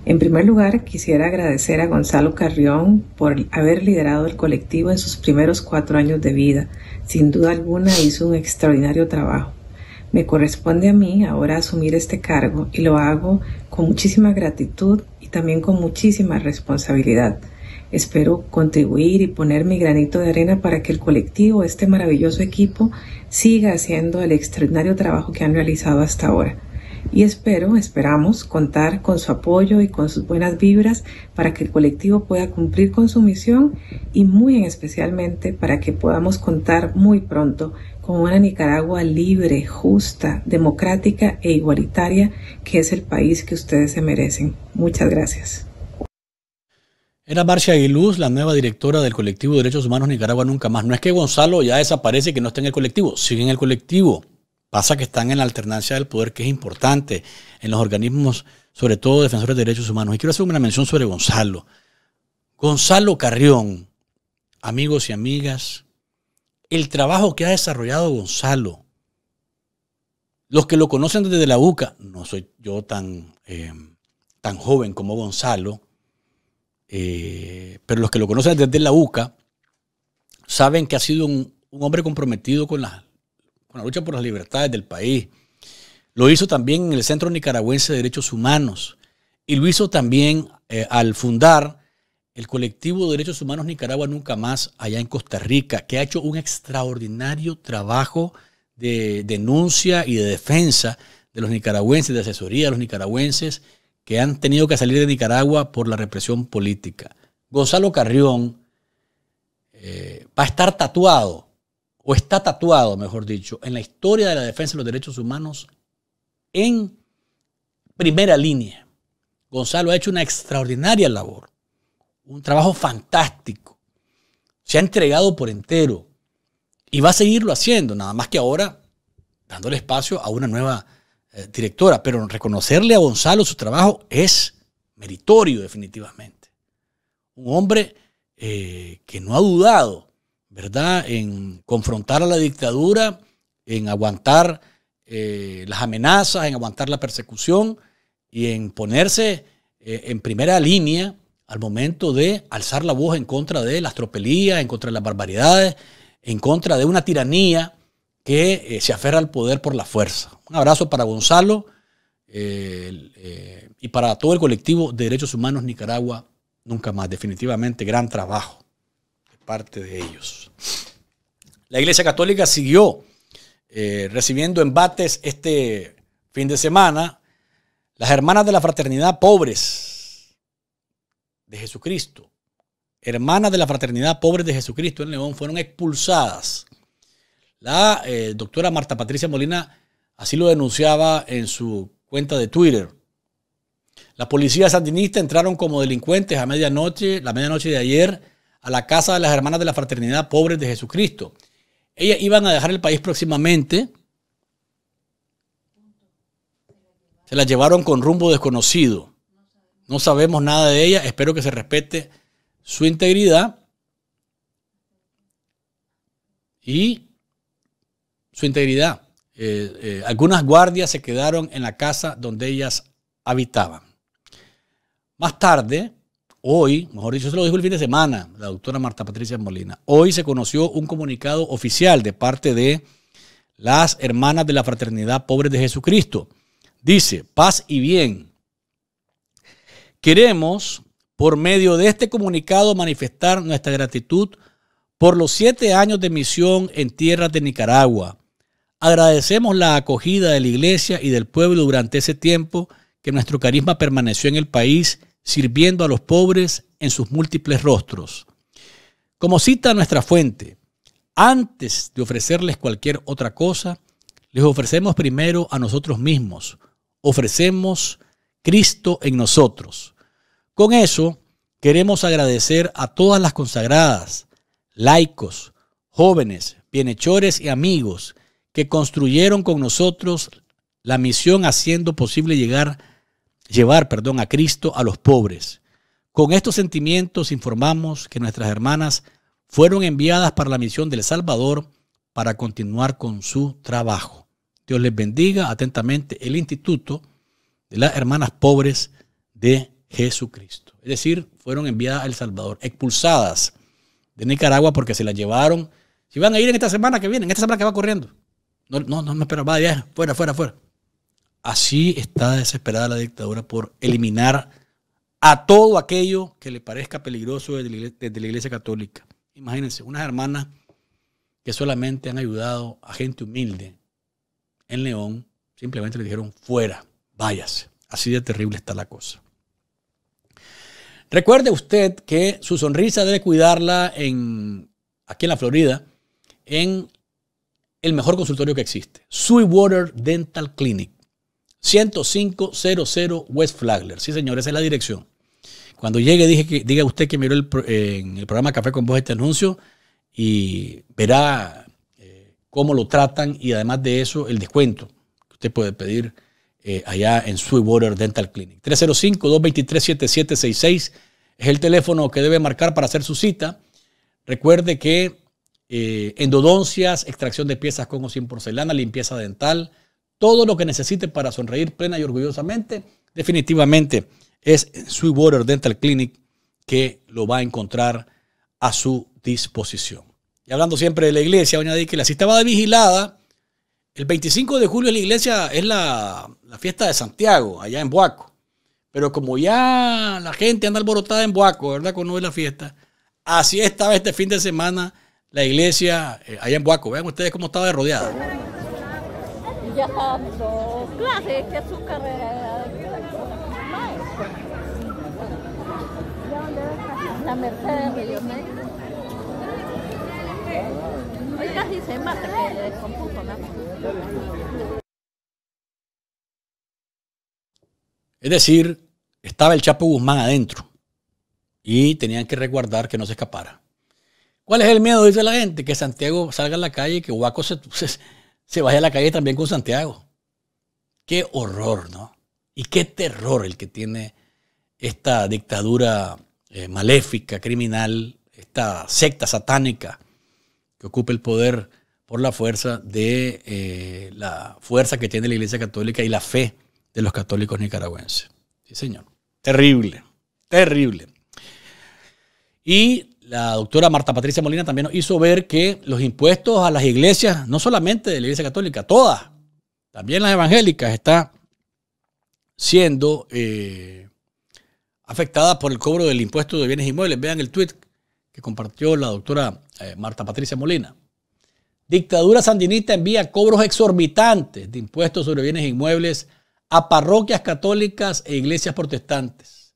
En primer lugar, quisiera agradecer a Gonzalo Carrión por haber liderado el colectivo en sus primeros cuatro años de vida. Sin duda alguna hizo un extraordinario trabajo. Me corresponde a mí ahora asumir este cargo y lo hago con muchísima gratitud y también con muchísima responsabilidad. Espero contribuir y poner mi granito de arena para que el colectivo, este maravilloso equipo, siga haciendo el extraordinario trabajo que han realizado hasta ahora. Y espero, esperamos contar con su apoyo y con sus buenas vibras para que el colectivo pueda cumplir con su misión y muy especialmente para que podamos contar muy pronto con una Nicaragua libre, justa, democrática e igualitaria, que es el país que ustedes se merecen. Muchas gracias. Era Marcia Aguiluz, la nueva directora del colectivo de Derechos Humanos Nicaragua Nunca Más. No es que Gonzalo ya desaparece y que no esté en el colectivo, sigue en el colectivo. Pasa que están en la alternancia del poder, que es importante en los organismos, sobre todo defensores de derechos humanos. Y quiero hacer una mención sobre Gonzalo. Gonzalo Carrión, amigos y amigas, el trabajo que ha desarrollado Gonzalo, los que lo conocen desde la UCA, no soy yo tan, eh, tan joven como Gonzalo, eh, pero los que lo conocen desde la UCA saben que ha sido un, hombre comprometido con la, lucha por las libertades del país. Lo hizo también en el Centro Nicaragüense de Derechos Humanos y lo hizo también eh, al fundar el colectivo de derechos humanos Nicaragua Nunca Más allá en Costa Rica, que ha hecho un extraordinario trabajo de denuncia y de defensa de los nicaragüenses, de asesoría a los nicaragüenses que han tenido que salir de Nicaragua por la represión política. Gonzalo Carrión eh, va a estar tatuado, o está tatuado, mejor dicho, en la historia de la defensa de los derechos humanos en primera línea. Gonzalo ha hecho una extraordinaria labor, un trabajo fantástico. Se ha entregado por entero y va a seguirlo haciendo, nada más que ahora dándole espacio a una nueva eh, directora, pero reconocerle a Gonzalo su trabajo es meritorio definitivamente. Un hombre eh, que no ha dudado, ¿verdad?, en confrontar a la dictadura, en aguantar eh, las amenazas, en aguantar la persecución y en ponerse en primera línea al momento de alzar la voz en contra de las tropelías, en contra de las barbaridades, en contra de una tiranía que eh, se aferra al poder por la fuerza. Un abrazo para Gonzalo eh, eh, y para todo el colectivo de derechos humanos Nicaragua, nunca más. Definitivamente, gran trabajo de parte de ellos. La Iglesia Católica siguió recibiendo embates este fin de semana. Las hermanas de la fraternidad pobres de Jesucristo hermanas de la fraternidad pobres de Jesucristo en León fueron expulsadas la eh, doctora Marta Patricia Molina así lo denunciaba en su cuenta de Twitter. la policía sandinista entraron como delincuentes a medianoche, la medianoche de ayer, a la casa de las hermanas de la fraternidad pobres de Jesucristo. Ellas iban a dejar el país próximamente. Se la llevaron con rumbo desconocido. No sabemos nada de ellas. Espero que se respete su integridad. Y su integridad. Eh, eh, algunas guardias se quedaron en la casa donde ellas habitaban. Más tarde, hoy, mejor dicho, se lo dijo el fin de semana la doctora Marta Patricia Molina, hoy se conoció un comunicado oficial de parte de las hermanas de la fraternidad pobre de Jesucristo. Dice, paz y bien. Queremos, por medio de este comunicado, manifestar nuestra gratitud por los siete años de misión en tierras de Nicaragua Agradecemos la acogida de la iglesia y del pueblo durante ese tiempo que nuestro carisma permaneció en el país sirviendo a los pobres en sus múltiples rostros. Como cita nuestra fuente, antes de ofrecerles cualquier otra cosa, les ofrecemos primero a nosotros mismos, ofrecemos Cristo en nosotros. Con eso, queremos agradecer a todas las consagradas, laicos, jóvenes, bienhechores y amigos, que construyeron con nosotros la misión haciendo posible llegar, llevar perdón, a Cristo a los pobres. Con estos sentimientos informamos que nuestras hermanas fueron enviadas para la misión del Salvador para continuar con su trabajo. Dios les bendiga atentamente el Instituto de las Hermanas Pobres de Jesucristo. Es decir, fueron enviadas al Salvador, expulsadas de Nicaragua porque se las llevaron. Si van a ir en esta semana que viene, en esta semana que va corriendo. No, no, no me esperaba, vaya, fuera, fuera, fuera. Así está desesperada la dictadura por eliminar a todo aquello que le parezca peligroso desde la Iglesia Católica. Imagínense, unas hermanas que solamente han ayudado a gente humilde en León, simplemente le dijeron fuera, váyase. Así de terrible está la cosa. Recuerde usted que su sonrisa debe cuidarla en, aquí en la Florida, en el mejor consultorio que existe. Sweetwater Dental Clinic. 10500 West Flagler. Sí, señor, esa es la dirección. Cuando llegue, dije diga usted que miró el, en el programa Café con Voz este anuncio y verá eh, cómo lo tratan y además de eso, el descuento que usted puede pedir eh, allá en Sweetwater Dental Clinic. 305-223-7766 es el teléfono que debe marcar para hacer su cita. Recuerde que eh, endodoncias, extracción de piezas con o sin porcelana, limpieza dental, todo lo que necesite para sonreír plena y orgullosamente, definitivamente es Sweetwater Dental Clinic que lo va a encontrar a su disposición. Y hablando siempre de la iglesia, doña que la estaba de vigilada, el 25 de julio la iglesia es la, fiesta de Santiago, allá en Boaco. Pero como ya la gente anda alborotada en Buaco, ¿verdad? Cuando es la fiesta, así estaba este fin de semana la iglesia eh, allá en Buaco. Vean ustedes cómo estaba rodeada. Es decir, estaba el Chapo Guzmán adentro y tenían que resguardar que no se escapara. ¿Cuál es el miedo? Dice la gente, que Santiago salga a la calle y que Huaco se, se, vaya a la calle también con Santiago. Qué horror, ¿no? Y qué terror el que tiene esta dictadura eh, maléfica, criminal, esta secta satánica que ocupa el poder por la fuerza de eh, la fuerza que tiene la Iglesia Católica y la fe de los católicos nicaragüenses. Sí, señor. Terrible, terrible. Y la doctora Marta Patricia Molina también nos hizo ver que los impuestos a las iglesias, no solamente de la Iglesia Católica, todas, también las evangélicas, están siendo eh, afectadas por el cobro del impuesto de bienes inmuebles. Vean el tuit que compartió la doctora eh, Marta Patricia Molina. Dictadura sandinista envía cobros exorbitantes de impuestos sobre bienes inmuebles a parroquias católicas e iglesias protestantes.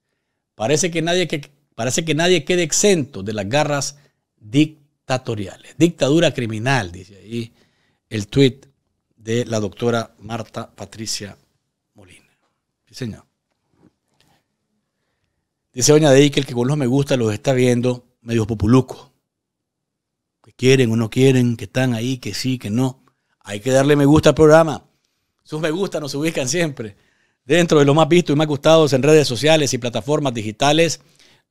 Parece que nadie que Parece que nadie quede exento de las garras dictatoriales. Dictadura criminal, dice ahí el tuit de la doctora Marta Patricia Molina. Sí, señor. Dice Doña Dey que el que con los me gusta los está viendo medio populucos. Que quieren o no quieren, que están ahí, que sí, que no. Hay que darle me gusta al programa. Sus me gusta nos ubican siempre. Dentro de lo más visto y más gustados en redes sociales y plataformas digitales,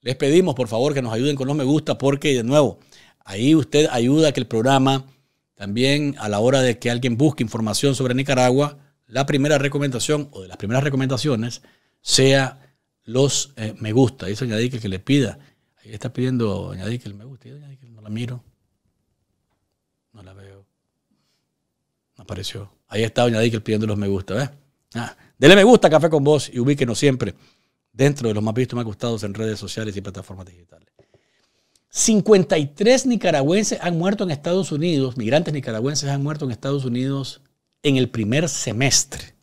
les pedimos, por favor, que nos ayuden con los me gusta, porque, de nuevo, ahí usted ayuda a que el programa, también a la hora de que alguien busque información sobre Nicaragua, la primera recomendación o de las primeras recomendaciones sea los eh, me gusta. Dice añadir que le pida. Ahí está pidiendo añadir que el me gusta. no la miro. No la veo. No apareció. Ahí está que le pidiendo los me gusta. ¿eh? dele me gusta Café con Vos y ubíquenos siempre dentro de los más vistos y más gustados en redes sociales y plataformas digitales. 53 nicaragüenses han muerto en Estados Unidos, migrantes nicaragüenses han muerto en Estados Unidos en el primer semestre.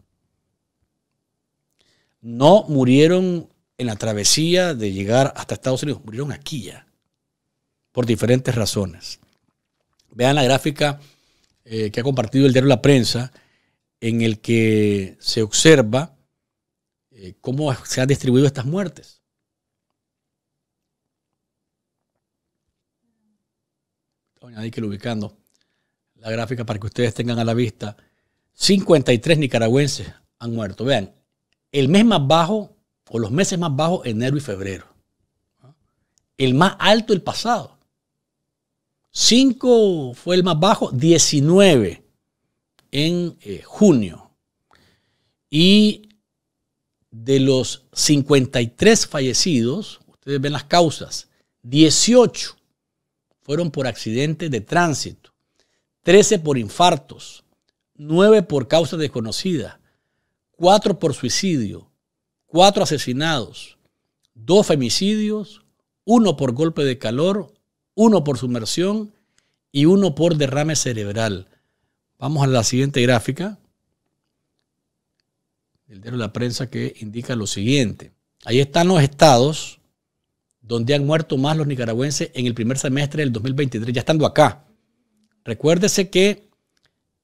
No murieron en la travesía de llegar hasta Estados Unidos, murieron aquí ya, por diferentes razones. Vean la gráfica eh, que ha compartido el diario La Prensa, en el que se observa eh, cómo se han distribuido estas muertes. Ahí que lo ubicando la gráfica para que ustedes tengan a la vista. 53 nicaragüenses han muerto. Vean, el mes más bajo o los meses más bajos, enero y febrero. El más alto, el pasado. 5 fue el más bajo, 19 en eh, junio. Y de los 53 fallecidos, ustedes ven las causas, 18 fueron por accidentes de tránsito, 13 por infartos, 9 por causa desconocida, 4 por suicidio, 4 asesinados, 2 femicidios, 1 por golpe de calor, 1 por sumersión y 1 por derrame cerebral. Vamos a la siguiente gráfica el diario La Prensa, que indica lo siguiente. Ahí están los estados donde han muerto más los nicaragüenses en el primer semestre del 2023, ya estando acá. Recuérdese que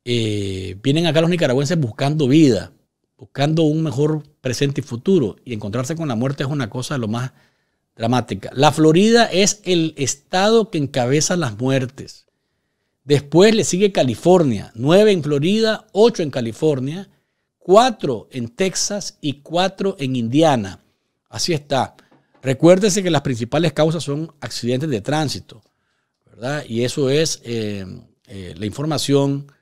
eh, vienen acá los nicaragüenses buscando vida, buscando un mejor presente y futuro, y encontrarse con la muerte es una cosa de lo más dramática. La Florida es el estado que encabeza las muertes. Después le sigue California, nueve en Florida, ocho en California, cuatro en Texas y cuatro en Indiana. Así está. Recuérdese que las principales causas son accidentes de tránsito, ¿verdad? Y eso es eh, eh, la información.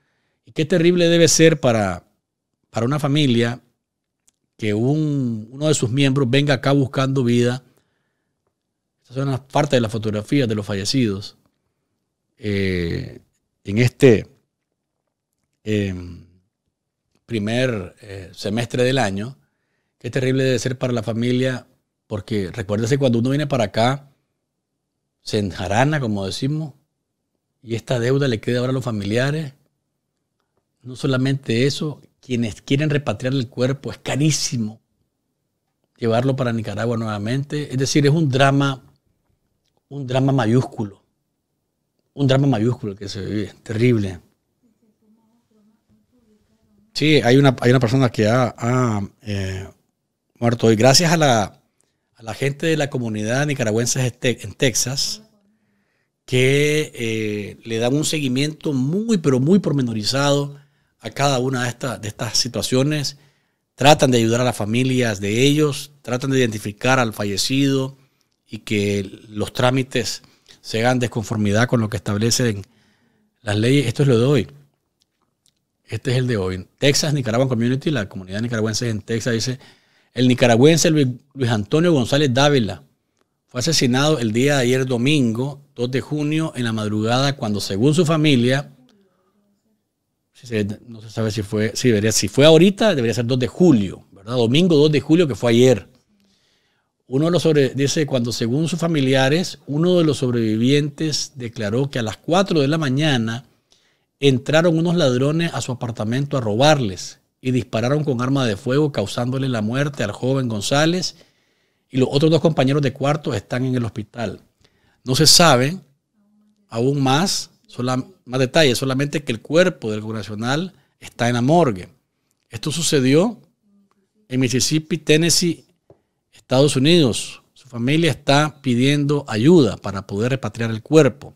Y qué terrible debe ser para, para una familia que uno de sus miembros venga acá buscando vida. Estas son las parte de las fotografías de los fallecidos. Eh, en este primer eh, semestre del año, qué terrible debe ser para la familia, porque recuérdese cuando uno viene para acá, se enjarana, como decimos, y esta deuda le queda ahora a los familiares. No solamente eso, quienes quieren repatriar el cuerpo es carísimo llevarlo para Nicaragua nuevamente. Es decir, es un drama, un drama mayúsculo. Un drama mayúsculo que se vive, terrible. Sí, hay una, persona que ha, eh, muerto y gracias a la, gente de la comunidad nicaragüense en Texas que eh, le dan un seguimiento muy, pero muy pormenorizado a cada una de, de estas situaciones. Tratan de ayudar a las familias de ellos, tratan de identificar al fallecido y que los trámites se hagan conformidad con lo que establecen las leyes. Esto es lo de hoy. Este es el de hoy. Texas Nicaragua Community, la comunidad nicaragüense en Texas, dice, el nicaragüense Luis Antonio González Dávila fue asesinado el día de ayer domingo, 2 de junio, en la madrugada, cuando según su familia, no se sabe si fue, si, si fue ahorita, debería ser 2 de julio, ¿verdad? Domingo 2 de julio, que fue ayer. Uno de los sobre, dice, cuando según sus familiares, uno de los sobrevivientes declaró que a las 4 de la mañana entraron unos ladrones a su apartamento a robarles y dispararon con arma de fuego causándole la muerte al joven González y los otros dos compañeros de cuarto están en el hospital. No se sabe aún más, más detalles, solamente que el cuerpo del gobernacional está en la morgue. Esto sucedió en Mississippi, Tennessee, Estados Unidos. Su familia está pidiendo ayuda para poder repatriar el cuerpo.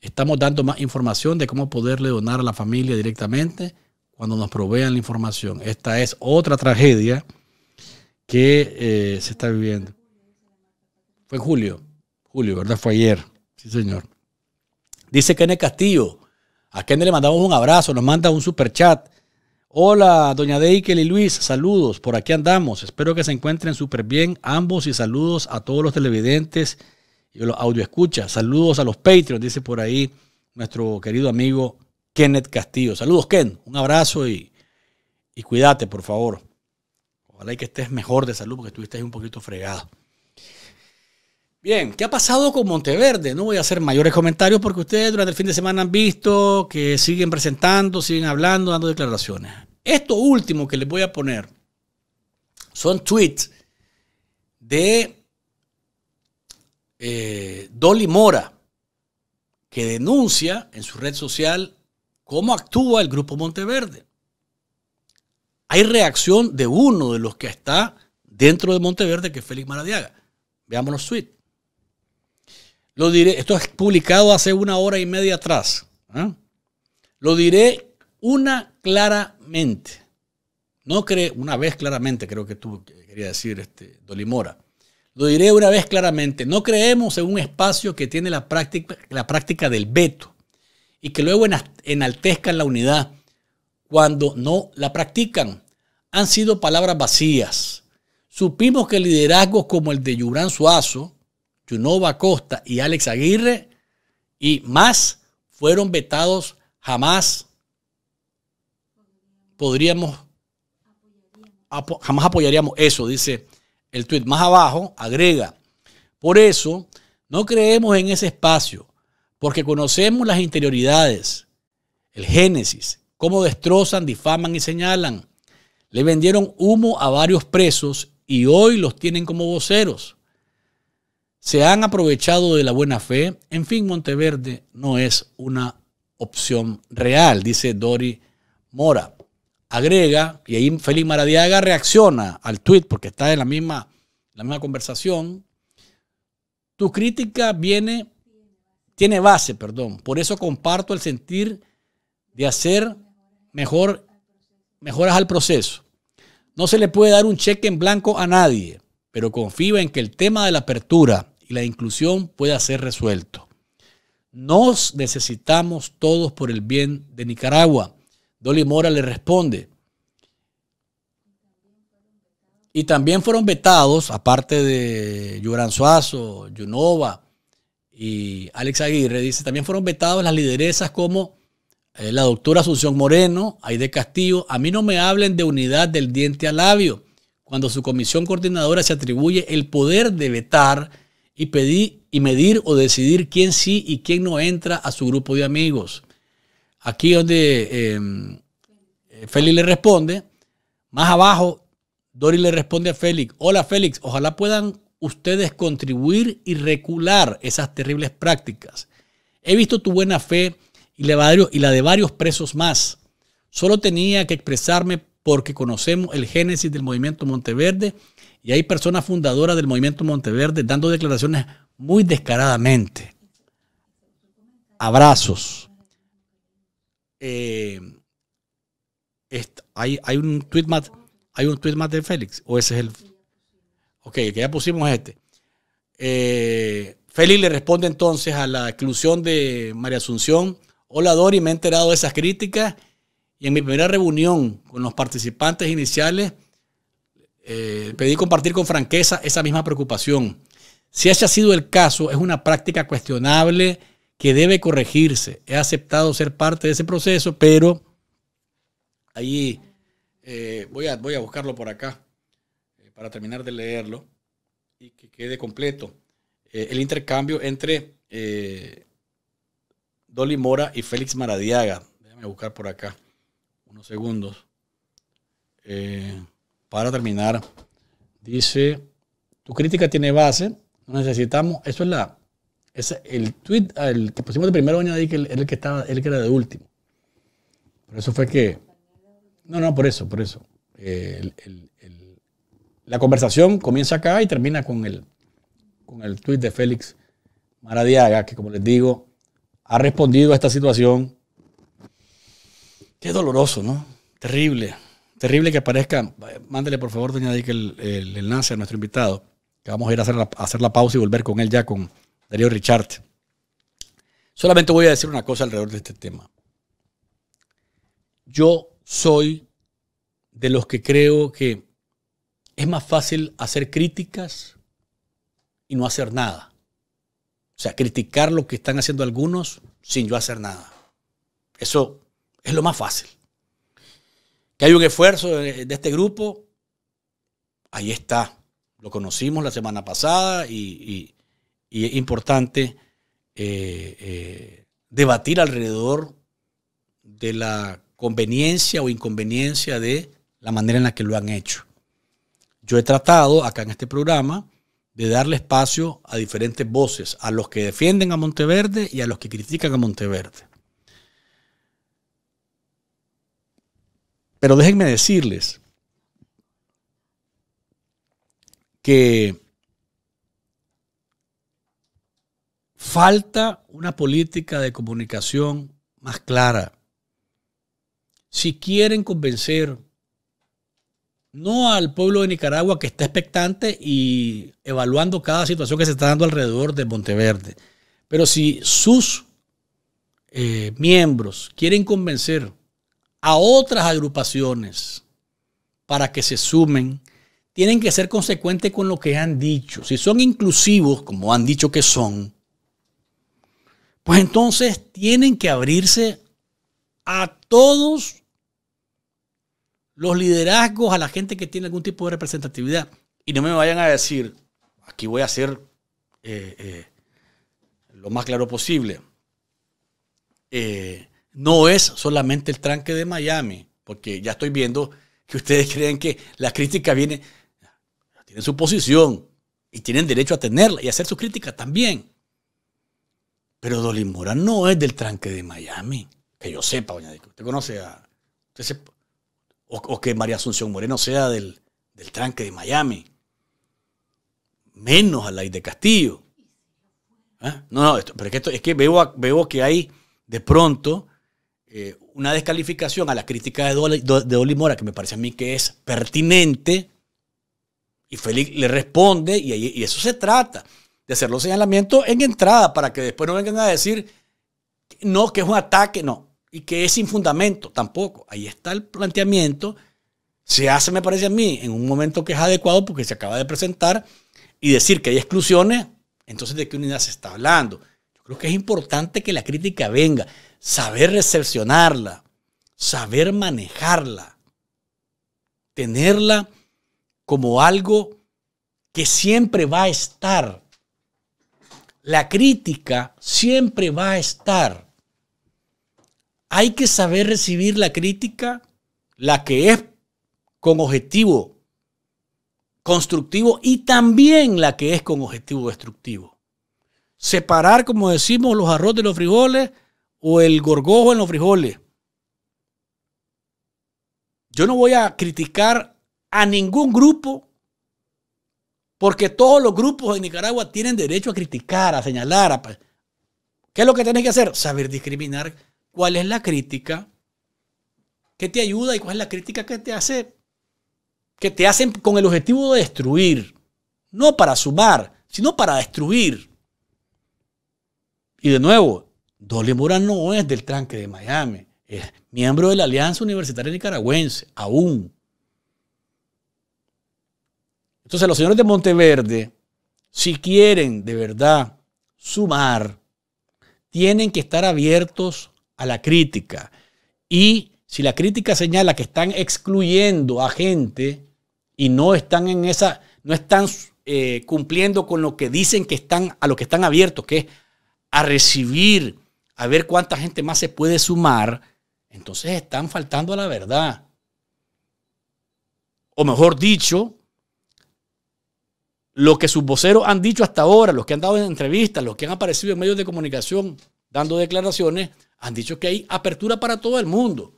Estamos dando más información de cómo poderle donar a la familia directamente cuando nos provean la información. Esta es otra tragedia que eh, se está viviendo. Fue julio, julio, ¿verdad? Fue ayer. Sí, señor. Dice Kenneth Castillo. A Kenneth le mandamos un abrazo, nos manda un super chat. Hola, doña Deikel y Luis, saludos, por aquí andamos. Espero que se encuentren súper bien ambos y saludos a todos los televidentes y los audio escucha. Saludos a los Patreons, dice por ahí nuestro querido amigo Kenneth Castillo. Saludos, Ken. Un abrazo y, y cuídate, por favor. Ojalá y que estés mejor de salud porque estuviste ahí un poquito fregado. Bien, ¿qué ha pasado con Monteverde? No voy a hacer mayores comentarios porque ustedes durante el fin de semana han visto que siguen presentando, siguen hablando, dando declaraciones. Esto último que les voy a poner son tweets de eh, Dolly Mora, que denuncia en su red social cómo actúa el Grupo Monteverde. Hay reacción de uno de los que está dentro de Monteverde, que es Félix Maradiaga. Veamos suite. Lo diré, esto es publicado hace una hora y media atrás. ¿eh? Lo diré una claramente. No cree una vez claramente creo que tú quería decir, este, Mora lo diré una vez claramente, no creemos en un espacio que tiene la práctica, la práctica del veto y que luego enaltezcan la unidad cuando no la practican. Han sido palabras vacías. Supimos que liderazgos como el de Yurán Suazo, Yunova Costa y Alex Aguirre y más fueron vetados jamás. Podríamos, jamás apoyaríamos eso, dice el tweet más abajo, agrega, por eso no creemos en ese espacio, porque conocemos las interioridades, el génesis, cómo destrozan, difaman y señalan. Le vendieron humo a varios presos y hoy los tienen como voceros. Se han aprovechado de la buena fe. En fin, Monteverde no es una opción real, dice Dori Mora agrega, y ahí Félix Maradiaga reacciona al tweet porque está en la misma, la misma conversación, tu crítica viene, tiene base, perdón, por eso comparto el sentir de hacer mejor, mejoras al proceso. No se le puede dar un cheque en blanco a nadie, pero confío en que el tema de la apertura y la inclusión pueda ser resuelto. Nos necesitamos todos por el bien de Nicaragua Dolly Mora le responde. Y también fueron vetados, aparte de Yuran Suazo, Yunova y Alex Aguirre, dice, también fueron vetados las lideresas como eh, la doctora Asunción Moreno, Aide Castillo. A mí no me hablen de unidad del diente al labio, cuando su comisión coordinadora se atribuye el poder de vetar y, pedir, y medir o decidir quién sí y quién no entra a su grupo de amigos. Aquí donde em, eh, Félix le responde, más abajo, Dori le responde a Félix, hola Félix, ojalá puedan ustedes contribuir y recular esas terribles prácticas. He visto tu buena fe y la de varios presos más. Solo tenía que expresarme porque conocemos el génesis del movimiento Monteverde y hay personas fundadoras del movimiento Monteverde dando declaraciones muy descaradamente. Abrazos. Eh, hay, un tweet más, hay un tweet más de Félix, o ese es el... Ok, que ya pusimos este. Eh, Félix le responde entonces a la exclusión de María Asunción. Hola Dori, me he enterado de esas críticas y en mi primera reunión con los participantes iniciales eh, pedí compartir con franqueza esa misma preocupación. Si ese ha sido el caso, es una práctica cuestionable que debe corregirse. He aceptado ser parte de ese proceso, pero ahí eh, voy, a, voy a buscarlo por acá eh, para terminar de leerlo y que quede completo. Eh, el intercambio entre Dolly Mora y Félix Maradiaga. Déjame buscar por acá unos segundos. para terminar, dice, tu crítica tiene base, necesitamos, eso es la, el tweet el que pusimos de primero año ahí que era el que estaba, él era de último. Por eso fue que. No, no, por eso, por eso. la conversación comienza acá y termina con el, con el tweet de Félix Maradiaga, que como les digo, ha respondido a esta situación. Qué doloroso, ¿no? Terrible. Terrible que aparezca. Mándele, por favor, doña Dick, el, enlace a nuestro invitado. Que vamos a ir a hacer la pausa y volver con él ya con Darío Richard. Solamente voy a decir una cosa alrededor de este tema. Yo soy de los que creo que es más fácil hacer críticas y no hacer nada. O sea, criticar lo que están haciendo algunos sin yo hacer nada. Eso es lo más fácil. Que hay un esfuerzo de este grupo, ahí está. Lo conocimos la semana pasada y, y, y es importante eh, eh, debatir alrededor de la conveniencia o inconveniencia de la manera en la que lo han hecho. Yo he tratado acá en este programa de darle espacio a diferentes voces, a los que defienden a Monteverde y a los que critican a Monteverde. Pero déjenme decirles que Falta una política de comunicación más clara. Si quieren convencer no al pueblo de Nicaragua que está expectante y evaluando cada situación que se está dando alrededor de Monteverde, pero si sus eh, miembros quieren convencer a otras agrupaciones para que se sumen, tienen que ser consecuentes con lo que han dicho. Si son inclusivos, como han dicho que son, pues entonces tienen que abrirse a todos los liderazgos, a la gente que tiene algún tipo de representatividad. Y no me vayan a decir, aquí voy a ser eh, eh, lo más claro posible. Eh, no es solamente el tranque de Miami, porque ya estoy viendo que ustedes creen que la crítica viene, tienen su posición y tienen derecho a tenerla y hacer su crítica también. Pero Dolly Mora no es del tranque de Miami. Que yo sepa, doña Dico. Usted conoce a. o, que María Asunción Moreno sea del, del tranque de Miami. Menos a la de Castillo. ¿Ah? No, no, pero es que, veo, veo que hay de pronto eh, una descalificación a la crítica de Dolly, Mora, que me parece a mí que es pertinente. Y Félix le responde y, y eso se trata de hacer los señalamientos en entrada para que después no vengan a decir no, que es un ataque, no, y que es sin fundamento, tampoco. Ahí está el planteamiento. Se hace, me parece a mí, en un momento que es adecuado porque se acaba de presentar y decir que hay exclusiones, entonces de qué unidad se está hablando. Yo creo que es importante que la crítica venga, saber recepcionarla, saber manejarla, tenerla como algo que siempre va a estar la crítica siempre va a estar. Hay que saber recibir la crítica, la que es con objetivo constructivo y también la que es con objetivo destructivo. Separar, como decimos, los arroz de los frijoles o el gorgojo en los frijoles. Yo no voy a criticar a ningún grupo porque todos los grupos en Nicaragua tienen derecho a criticar, a señalar. ¿Qué es lo que tienes que hacer? Saber discriminar cuál es la crítica que te ayuda y cuál es la crítica que te hace, que te hacen con el objetivo de destruir. No para sumar, sino para destruir. Y de nuevo, Dolly Mora no es del tranque de Miami, es miembro de la Alianza Universitaria Nicaragüense, aún. Entonces los señores de Monteverde, si quieren de verdad sumar, tienen que estar abiertos a la crítica. Y si la crítica señala que están excluyendo a gente y no están en esa, no están eh, cumpliendo con lo que dicen que están, a lo que están abiertos, que es a recibir, a ver cuánta gente más se puede sumar, entonces están faltando a la verdad. O mejor dicho, lo que sus voceros han dicho hasta ahora, los que han dado entrevistas, los que han aparecido en medios de comunicación dando declaraciones, han dicho que hay apertura para todo el mundo.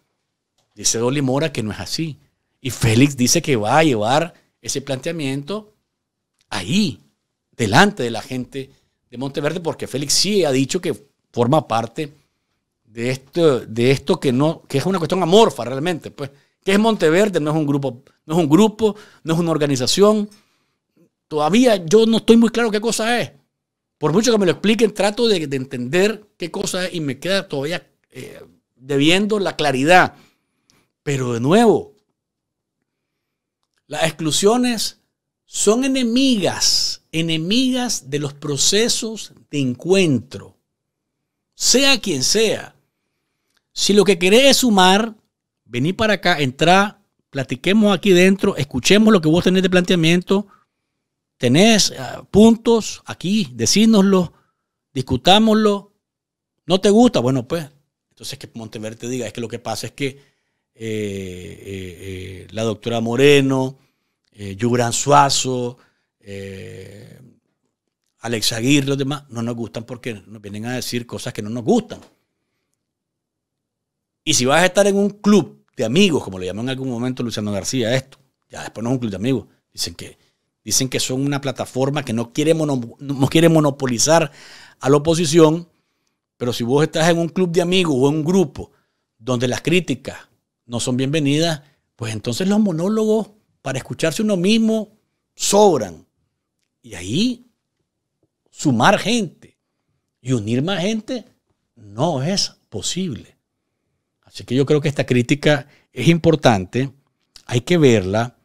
Dice Dolly Mora que no es así. Y Félix dice que va a llevar ese planteamiento ahí, delante de la gente de Monteverde, porque Félix sí ha dicho que forma parte de esto, de esto que no, que es una cuestión amorfa realmente, pues, que es Monteverde, no es un grupo, no es un grupo, no es una organización, Todavía yo no estoy muy claro qué cosa es. Por mucho que me lo expliquen, trato de, entender qué cosa es y me queda todavía eh, debiendo la claridad. Pero de nuevo, las exclusiones son enemigas, enemigas de los procesos de encuentro, sea quien sea. Si lo que querés es sumar, vení para acá, entrá, platiquemos aquí dentro, escuchemos lo que vos tenés de planteamiento tenés eh, puntos aquí, decínoslo, discutámoslo. ¿No te gusta? Bueno, pues, entonces que Monteverde te diga, es que lo que pasa es que eh, eh, la doctora Moreno, Yurán Suazo, Alex Aguirre, los demás, no nos gustan porque nos vienen a decir cosas que no nos gustan. Y si vas a estar en un club de amigos, como lo llamó en algún momento Luciano García, esto, ya después no es un club de amigos, dicen que Dicen que son una plataforma que no quiere, monopolizar a la oposición, pero si vos estás en un club de amigos o en un grupo donde las críticas no son bienvenidas, pues entonces los monólogos para escucharse uno mismo sobran. Y ahí sumar gente y unir más gente no es posible. Así que yo creo que esta crítica es importante, hay que verla,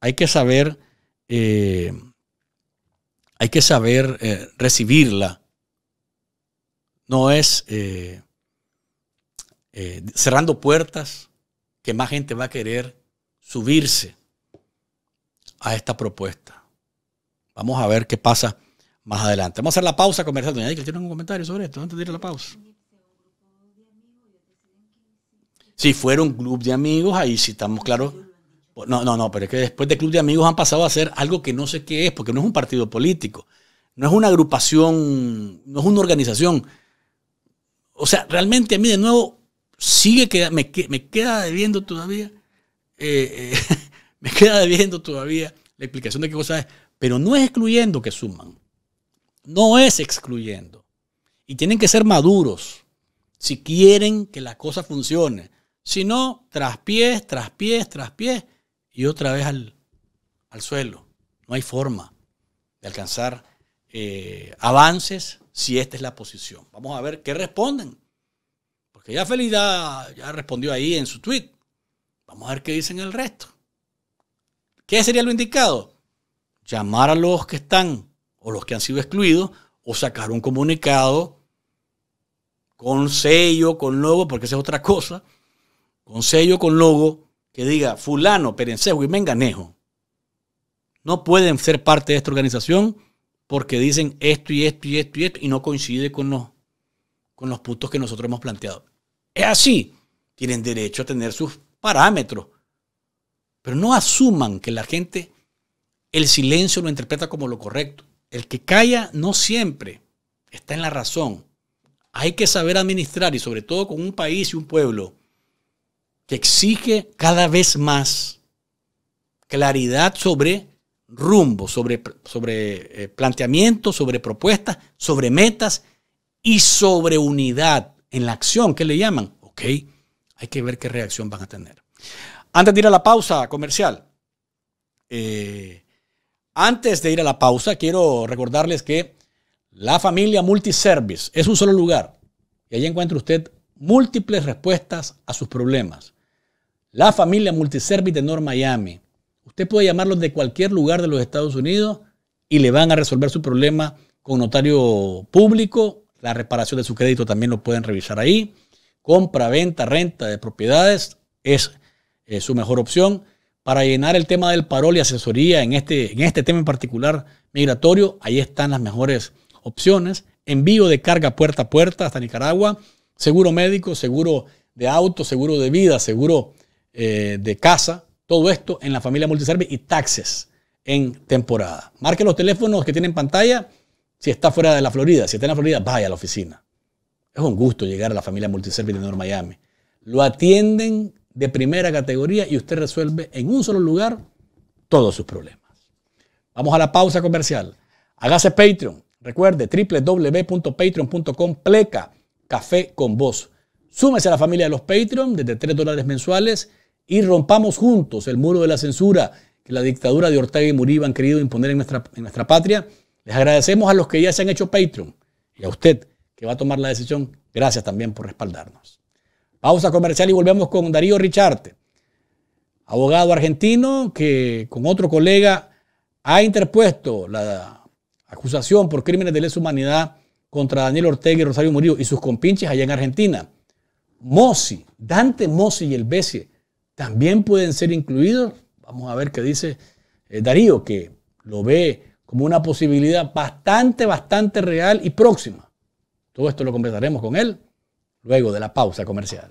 hay que saber eh, hay que saber eh, recibirla. No es eh, cerrando puertas que más gente va a querer subirse a esta propuesta. Vamos a ver qué pasa más adelante. Vamos a hacer la pausa comercial. Doña que ¿tiene algún comentario sobre esto antes de ir a la pausa? Si fuera un club de amigos, ahí sí estamos claros pues, no, no, no, pero es que después de Club de Amigos han pasado a ser algo que no sé qué es, porque no es un partido político, no es una agrupación, no es una organización. O sea, realmente a mí de nuevo sigue que me, queda debiendo todavía, eh, eh, me queda debiendo todavía la explicación de qué cosa es, pero no es excluyendo que suman, no es excluyendo. Y tienen que ser maduros si quieren que la cosa funcione. Si no, tras pies, tras pies, tras pies, y otra vez al, suelo. No hay forma de alcanzar eh, avances si esta es la posición. Vamos a ver qué responden. Porque ya Felida ya respondió ahí en su tweet. Vamos a ver qué dicen el resto. ¿Qué sería lo indicado? Llamar a los que están o los que han sido excluidos o sacar un comunicado con sello, con logo, porque esa es otra cosa, con sello, con logo, que diga fulano, perencejo y menganejo no pueden ser parte de esta organización porque dicen esto y esto y esto y esto y no coincide con los, con los puntos que nosotros hemos planteado. Es así. Tienen derecho a tener sus parámetros. Pero no asuman que la gente el silencio lo interpreta como lo correcto. El que calla no siempre está en la razón. Hay que saber administrar y sobre todo con un país y un pueblo que exige cada vez más claridad sobre rumbo, sobre, sobre eh, planteamiento, sobre propuestas, sobre metas y sobre unidad en la acción que le llaman. Ok, hay que ver qué reacción van a tener. Antes de ir a la pausa comercial, eh, antes de ir a la pausa, quiero recordarles que la familia Multiservice es un solo lugar y ahí encuentra usted múltiples respuestas a sus problemas la familia Multiservice de North Miami. Usted puede llamarlos de cualquier lugar de los Estados Unidos y le van a resolver su problema con notario público. La reparación de su crédito también lo pueden revisar ahí. Compra, venta, renta de propiedades es eh, su mejor opción. Para llenar el tema del parol y asesoría en este, en este tema en particular migratorio, ahí están las mejores opciones. Envío de carga puerta a puerta hasta Nicaragua. Seguro médico, seguro de auto, seguro de vida, seguro eh, de casa, todo esto en la familia multiservice y taxes en temporada. Marque los teléfonos que tienen pantalla si está fuera de la Florida. Si está en la Florida, vaya a la oficina. Es un gusto llegar a la familia multiservice de North Miami. Lo atienden de primera categoría y usted resuelve en un solo lugar todos sus problemas. Vamos a la pausa comercial. Hágase Patreon. Recuerde www.patreon.com pleca café con voz. Súmese a la familia de los Patreon desde 3 dólares mensuales y rompamos juntos el muro de la censura que la dictadura de Ortega y Murillo han querido imponer en nuestra, nuestra patria. Les agradecemos a los que ya se han hecho Patreon y a usted que va a tomar la decisión. Gracias también por respaldarnos. Pausa comercial y volvemos con Darío Richarte, abogado argentino que con otro colega ha interpuesto la acusación por crímenes de lesa humanidad contra Daniel Ortega y Rosario Murillo y sus compinches allá en Argentina. Mossi, Dante Mossi y el Bessie también pueden ser incluidos. Vamos a ver qué dice eh, Darío, que lo ve como una posibilidad bastante, bastante real y próxima. Todo esto lo conversaremos con él luego de la pausa comercial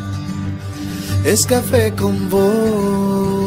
es café con vos.